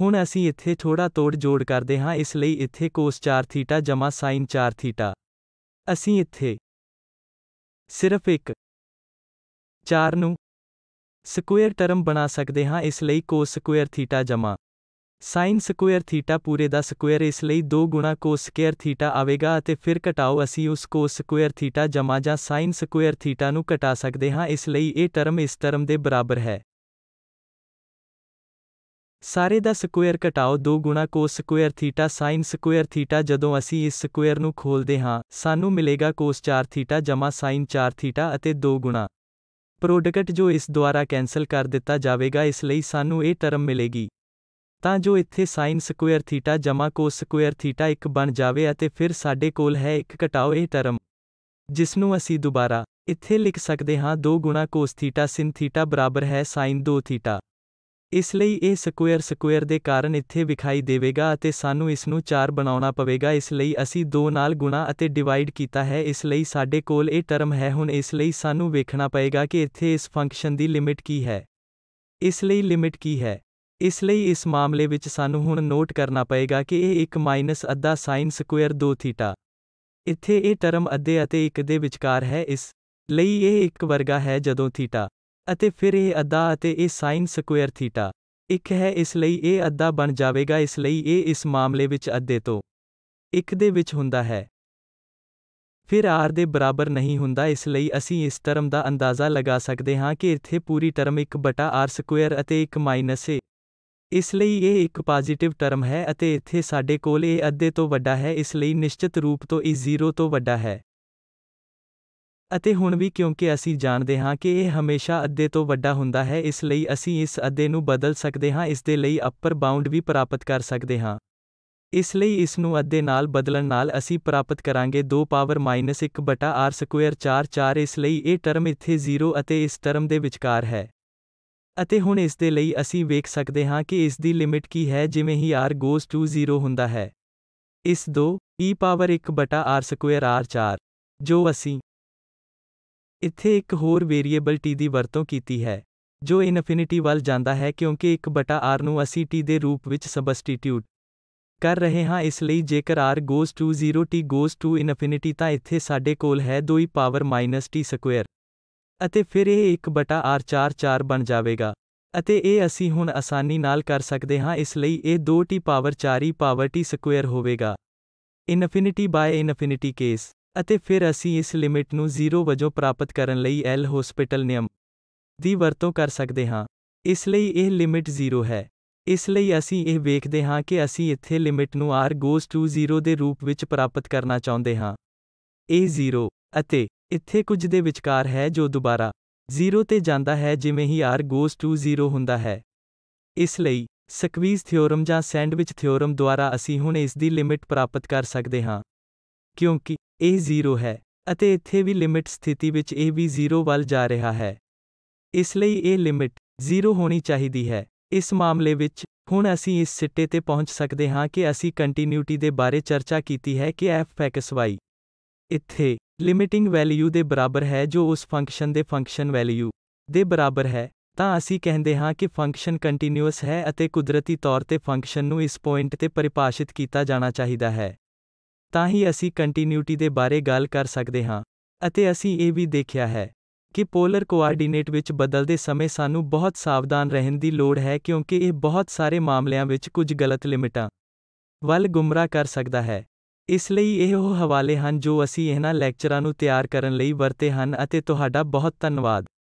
ਹੁਣ ਅਸੀਂ ਇੱਥੇ ਥੋੜਾ ਤੋੜ ਜੋੜ ਕਰਦੇ ਹਾਂ ਇਸ ਲਈ ਇੱਥੇ cos 4 ਥੀਟਾ ਜਮਾ sin 4 ਥੀਟਾ ਅਸੀਂ ਇੱਥੇ ਸਿਰਫ ਇੱਕ 4 ਨੂੰ ਸਕੁਅਰ ਟਰਮ ਬਣਾ ਸਕਦੇ ਹਾਂ ਇਸ ਲਈ ਕੋਸ ਸਕੁਅਰ ਥੀਟਾ ਜਮਾ ਸਾਈਨ ਸਕੁਅਰ ਥੀਟਾ ਪੂਰੇ ਦਾ ਸਕੁਅਰ ਇਸ ਲਈ 2 ਗੁਣਾ ਕੋਸ ਸਕੁਅਰ ਥੀਟਾ ਆਵੇਗਾ ਅਤੇ ਫਿਰ ਘਟਾਓ ਅਸੀਂ ਉਸ ਕੋਸ ਸਕੁਅਰ ਥੀਟਾ ਜਮਾ ਜਾਂ ਸਾਈਨ ਸਕੁਅਰ ਥੀਟਾ ਨੂੰ ਘਟਾ ਸਕਦੇ ਹਾਂ ਇਸ ਲਈ ਇਹ ਟਰਮ ਇਸ ਟਰਮ ਦੇ ਬਰਾਬਰ ਹੈ ਸਾਰੇ ਦਾ ਸਕੁਅਰ ਘਟਾਓ 2 ਗੁਣਾ cos square theta sin square theta ਜਦੋਂ ਅਸੀਂ ਇਸ ਸਕੁਅਰ ਨੂੰ ਖੋਲਦੇ ਹਾਂ ਸਾਨੂੰ ਮਿਲੇਗਾ ਕੋਸ 4 ਥੀਟਾ ਜਮਾ sin 4 ਥੀਟਾ ਅਤੇ 2 ਗੁਣਾ ਪ੍ਰੋਡਕਟ ਜੋ ਇਸ ਦੁਆਰਾ ਕੈਨਸਲ ਕਰ ਦਿੱਤਾ ਜਾਵੇਗਾ ਇਸ ਲਈ ਸਾਨੂੰ ਇਹ ਟਰਮ ਮਿਲੇਗੀ ਤਾਂ ਜੋ ਇੱਥੇ sin ਸਕੁਅਰ ਥੀਟਾ ਜਮਾ ਕੋਸ ਸਕੁਅਰ ਥੀਟਾ 1 ਬਣ ਜਾਵੇ ਅਤੇ ਫਿਰ ਸਾਡੇ ਕੋਲ ਹੈ 1 ਘਟਾਓ ਇਹ ਟਰਮ ਜਿਸ ਨੂੰ ਅਸੀਂ ਦੁਬਾਰਾ ਇੱਥੇ ਲਿਖ ਸਕਦੇ ਹਾਂ 2 ਗੁਣਾ ਕੋਸ ਥੀਟਾ sin ਥੀਟਾ ਬਰਾਬਰ ਹੈ sin 2 ਥੀਟਾ ਇਸ ਲਈ ਇਹ ਸਕੁਅਰ ਸਕੁਅਰ ਦੇ ਕਾਰਨ ਇੱਥੇ ਵਿਖਾਈ ਦੇਵੇਗਾ ਅਤੇ ਸਾਨੂੰ ਇਸ ਨੂੰ 4 ਬਣਾਉਣਾ ਪਵੇਗਾ ਇਸ ਲਈ ਅਸੀਂ 2 ਨਾਲ ਗੁਣਾ ਅਤੇ ਡਿਵਾਈਡ ਕੀਤਾ ਹੈ ਇਸ ਲਈ ਸਾਡੇ ਕੋਲ ਇਹ ਟਰਮ ਹੈ ਹੁਣ ਇਸ ਲਈ ਸਾਨੂੰ ਵੇਖਣਾ ਪਏਗਾ ਕਿ ਇੱਥੇ ਇਸ ਫੰਕਸ਼ਨ ਦੀ ਲਿਮਿਟ ਕੀ ਹੈ ਇਸ ਲਈ ਲਿਮਿਟ ਕੀ ਹੈ ਇਸ ਲਈ ਇਸ ਮਾਮਲੇ ਵਿੱਚ ਸਾਨੂੰ ਹੁਣ ਨੋਟ ਕਰਨਾ ਪਏਗਾ ਕਿ ਇਹ 1 ਮਾਈਨਸ ਅੱਧਾ ਸਾਈਨ ਸਕੁਅਰ 2 ਥੀਟਾ ਇੱਥੇ ਇਹ ਟਰਮ ਅੱਧੇ ਅਤੇ 1 ਦੇ ਵਿਚਕਾਰ ਹੈ ਇਸ ਲਈ ਇਹ 1 ਵਰਗਾ ਹੈ ਜਦੋਂ ਥੀਟਾ ਅਤੇ ਫਿਰ ਇਹ ਅੱਧਾ ਅਤੇ ਇਹ sin² ਸਕੁਅਰ ਥੀਟਾ ਇੱਕ ਹੈ ਇਸ ਲਈ ਇਹ ਅੱਧਾ ਬਣ ਜਾਵੇਗਾ ਇਸ ਲਈ ਇਹ ਇਸ ਮਾਮਲੇ ਵਿੱਚ ਅੱਧੇ ਤੋਂ ਇੱਕ ਦੇ ਵਿੱਚ ਹੁੰਦਾ ਹੈ ਫਿਰ r ਦੇ ਬਰਾਬਰ ਨਹੀਂ ਹੁੰਦਾ ਇਸ ਲਈ ਅਸੀਂ ਇਸ ਟਰਮ ਦਾ ਅੰਦਾਜ਼ਾ ਲਗਾ ਸਕਦੇ ਹਾਂ ਕਿ ਇੱਥੇ ਪੂਰੀ ਟਰਮ 1 r² ਅਤੇ 1 ਮਾਈਨਸ ਹੈ ਇਸ ਲਈ ਇਹ ਇੱਕ ਪੋਜ਼ਿਟਿਵ ਟਰਮ ਹੈ ਅਤੇ ਇੱਥੇ ਸਾਡੇ ਕੋਲ ਇਹ ਅੱਧੇ ਤੋਂ ਵੱਡਾ ਹੈ ਇਸ ਲਈ ਨਿਸ਼ਚਿਤ ਰੂਪ ਤੋਂ ਇਹ 0 ਤੋਂ ਵੱਡਾ ਹੈ ਅਤੇ ਹੁਣ ਵੀ ਕਿਉਂਕਿ ਅਸੀਂ ਜਾਣਦੇ ਹਾਂ ਕਿ ਇਹ ਹਮੇਸ਼ਾ ਅੱਧੇ ਤੋਂ ਵੱਡਾ ਹੁੰਦਾ ਹੈ ਇਸ ਲਈ ਅਸੀਂ ਇਸ ਅੱਧੇ ਨੂੰ ਬਦਲ ਸਕਦੇ ਹਾਂ ਇਸ ਦੇ ਲਈ ਅੱਪਰ ਬਾਉਂਡ ਵੀ ਪ੍ਰਾਪਤ ਕਰ ਸਕਦੇ ਹਾਂ ਇਸ ਲਈ ਇਸ ਨੂੰ ਅੱਧੇ ਨਾਲ ਬਦਲਣ ਨਾਲ ਅਸੀਂ ਪ੍ਰਾਪਤ ਕਰਾਂਗੇ 2 ਪਾਵਰ -1 ਬਟਾ r ਸਕੁਅਰ 4 ਇਸ ਲਈ ਇਹ ਟਰਮ ਇੱਥੇ 0 ਅਤੇ ਇਸ ਟਰਮ ਦੇ ਵਿਚਕਾਰ ਹੈ ਅਤੇ ਹੁਣ ਇਸ ਦੇ ਲਈ ਅਸੀਂ ਵੇਖ ਸਕਦੇ ਹਾਂ ਕਿ ਇਸ ਦੀ ਲਿਮਿਟ ਕੀ ਹੈ ਜਿਵੇਂ ਹੀ r ਗੋਸ ਟੂ 0 ਹੁੰਦਾ ਹੈ ਇਸ 2 e ਪਾਵਰ 1 ਬਟਾ r ਸਕੁਅਰ r4 ਜੋ ਅਸੀਂ ਇੱਥੇ ਇੱਕ ਹੋਰ ਵੇਰੀਏਬਲ t ਦੀ ਵਰਤੋਂ ਕੀਤੀ ਹੈ ਜੋ ਇਨਫਿਨਿਟੀ ਵੱਲ ਜਾਂਦਾ ਹੈ ਕਿਉਂਕਿ 1/r ਨੂੰ ਅਸੀਂ t ਦੇ ਰੂਪ ਵਿੱਚ ਸਬਸਟੀਟਿਊਟ ਕਰ ਰਹੇ ਹਾਂ ਇਸ ਲਈ ਜੇਕਰ r goes to 0 t goes to infinity ਤਾਂ ਇੱਥੇ ਸਾਡੇ ਕੋਲ ਹੈ 2e ਪਾਵਰ -t ਸਕੁਅਰ ਅਤੇ ਫਿਰ ਇਹ 1 r 4 4 ਬਣ ਜਾਵੇਗਾ ਅਤੇ ਇਹ ਅਸੀਂ ਹੁਣ ਆਸਾਨੀ ਨਾਲ ਕਰ ਸਕਦੇ ਹਾਂ ਇਸ ਲਈ ਇਹ 2t power 4 power t square ਹੋਵੇਗਾ ਇਨਫਿਨਿਟੀ ਬਾਈ ਇਨਫਿਨਿਟੀ ਕੇਸ ਅਤੇ ਫਿਰ ਅਸੀਂ ਇਸ ਲਿਮਿਟ ਨੂੰ 0 ਵਜੋਂ ਪ੍ਰਾਪਤ ਕਰਨ ਲਈ ਐਲ ਹਸਪੀਟਲ ਨਿਯਮ ਦੀ ਵਰਤੋਂ ਕਰ ਸਕਦੇ ਹਾਂ ਇਸ ਲਈ ਇਹ ਲਿਮਿਟ 0 ਹੈ ਇਸ ਲਈ ਅਸੀਂ ਇਹ ਵੇਖਦੇ ਹਾਂ ਕਿ ਅਸੀਂ ਇੱਥੇ ਲਿਮਿਟ ਨੂੰ r ਗੋਸ ਟੂ 0 ਦੇ ਰੂਪ ਵਿੱਚ ਪ੍ਰਾਪਤ ਕਰਨਾ ਚਾਹੁੰਦੇ ਹਾਂ ਇਹ 0 ਅਤੇ ਇੱਥੇ ਕੁਝ ਦੇ ਵਿਚਕਾਰ ਹੈ ਜੋ ਦੁਬਾਰਾ 0 ਤੇ ਜਾਂਦਾ ਹੈ ਜਿਵੇਂ ਹੀ r ਗੋਸ ਟੂ 0 ਹੁੰਦਾ ਹੈ ਇਸ ਲਈ ਸਕਵੀਜ਼ ਥਿਓਰਮ ਜਾਂ ਸੈਂਡਵਿਚ ਥਿਓਰਮ ਦੁਆਰਾ ਅਸੀਂ ਹੁਣ ਇਸ ਦੀ ਲਿਮਿਟ ਪ੍ਰਾਪਤ ਕਰ ਸਕਦੇ ਹਾਂ ਕਿਉਂਕਿ ਇਹ 0 ਹੈ ਅਤੇ ਇੱਥੇ ਵੀ ਲਿਮਿਟ ਸਥਿਤੀ ਵਿੱਚ ਇਹ ਵੀ 0 ਵੱਲ ਜਾ ਰਿਹਾ ਹੈ ਇਸ ਲਈ ਇਹ ਲਿਮਿਟ 0 ਹੋਣੀ ਚਾਹੀਦੀ ਹੈ ਇਸ ਮਾਮਲੇ ਵਿੱਚ ਹੁਣ ਅਸੀਂ ਇਸ ਸਿੱਟੇ ਤੇ ਪਹੁੰਚ ਸਕਦੇ ਹਾਂ ਕਿ ਅਸੀਂ ਕੰਟੀਨਿਊਟੀ ਦੇ ਬਾਰੇ ਚਰਚਾ ਕੀਤੀ ਹੈ ਕਿ f(x,y) ਇੱਥੇ ਲਿਮਿਟਿੰਗ ਵੈਲਿਊ ਦੇ ਬਰਾਬਰ ਹੈ ਜੋ ਉਸ ਫੰਕਸ਼ਨ ਦੇ ਫੰਕਸ਼ਨ ਵੈਲਿਊ ਦੇ ਬਰਾਬਰ ਹੈ ਤਾਂ ਅਸੀਂ ਕਹਿੰਦੇ ਹਾਂ ਕਿ ਫੰਕਸ਼ਨ ਕੰਟੀਨਿਊਸ ਹੈ ਅਤੇ ਕੁਦਰਤੀ ਤੌਰ ਤੇ ਫੰਕਸ਼ਨ ਨੂੰ ਇਸ ਪੁਆਇੰਟ ਤੇ ਪਰਿਭਾਸ਼ਿਤ ਕੀਤਾ ਜਾਣਾ ਚਾਹੀਦਾ ਹੈ ਤਾਂ ਹੀ ਅਸੀਂ ਕੰਟੀਨਿਊਟੀ ਦੇ ਬਾਰੇ ਗੱਲ ਕਰ ਸਕਦੇ ਹਾਂ ਅਤੇ ਅਸੀਂ ਇਹ ਵੀ ਦੇਖਿਆ ਹੈ ਕਿ ਪੋਲਰ ਕੋਆਰਡੀਨੇਟ ਵਿੱਚ ਬਦਲਦੇ ਸਮੇਂ ਸਾਨੂੰ ਬਹੁਤ ਸਾਵਧਾਨ ਰਹਿਣ ਦੀ ਲੋੜ ਹੈ ਕਿਉਂਕਿ ਇਹ ਬਹੁਤ ਸਾਰੇ ਮਾਮਲਿਆਂ ਵਿੱਚ ਕੁਝ ਗਲਤ ਲਿਮਟਾਂ ਵੱਲ ਗੁੰਮਰਾਹ ਕਰ ਸਕਦਾ ਹੈ ਇਸ ਲਈ ਇਹ ਉਹ ਹਵਾਲੇ ਹਨ ਜੋ ਅਸੀਂ ਇਹਨਾਂ ਲੈਕਚਰਾਂ ਨੂੰ ਤਿਆਰ ਕਰਨ ਲਈ ਵਰਤੇ ਹਨ ਅਤੇ ਤੁਹਾਡਾ ਬਹੁਤ ਧੰਨਵਾਦ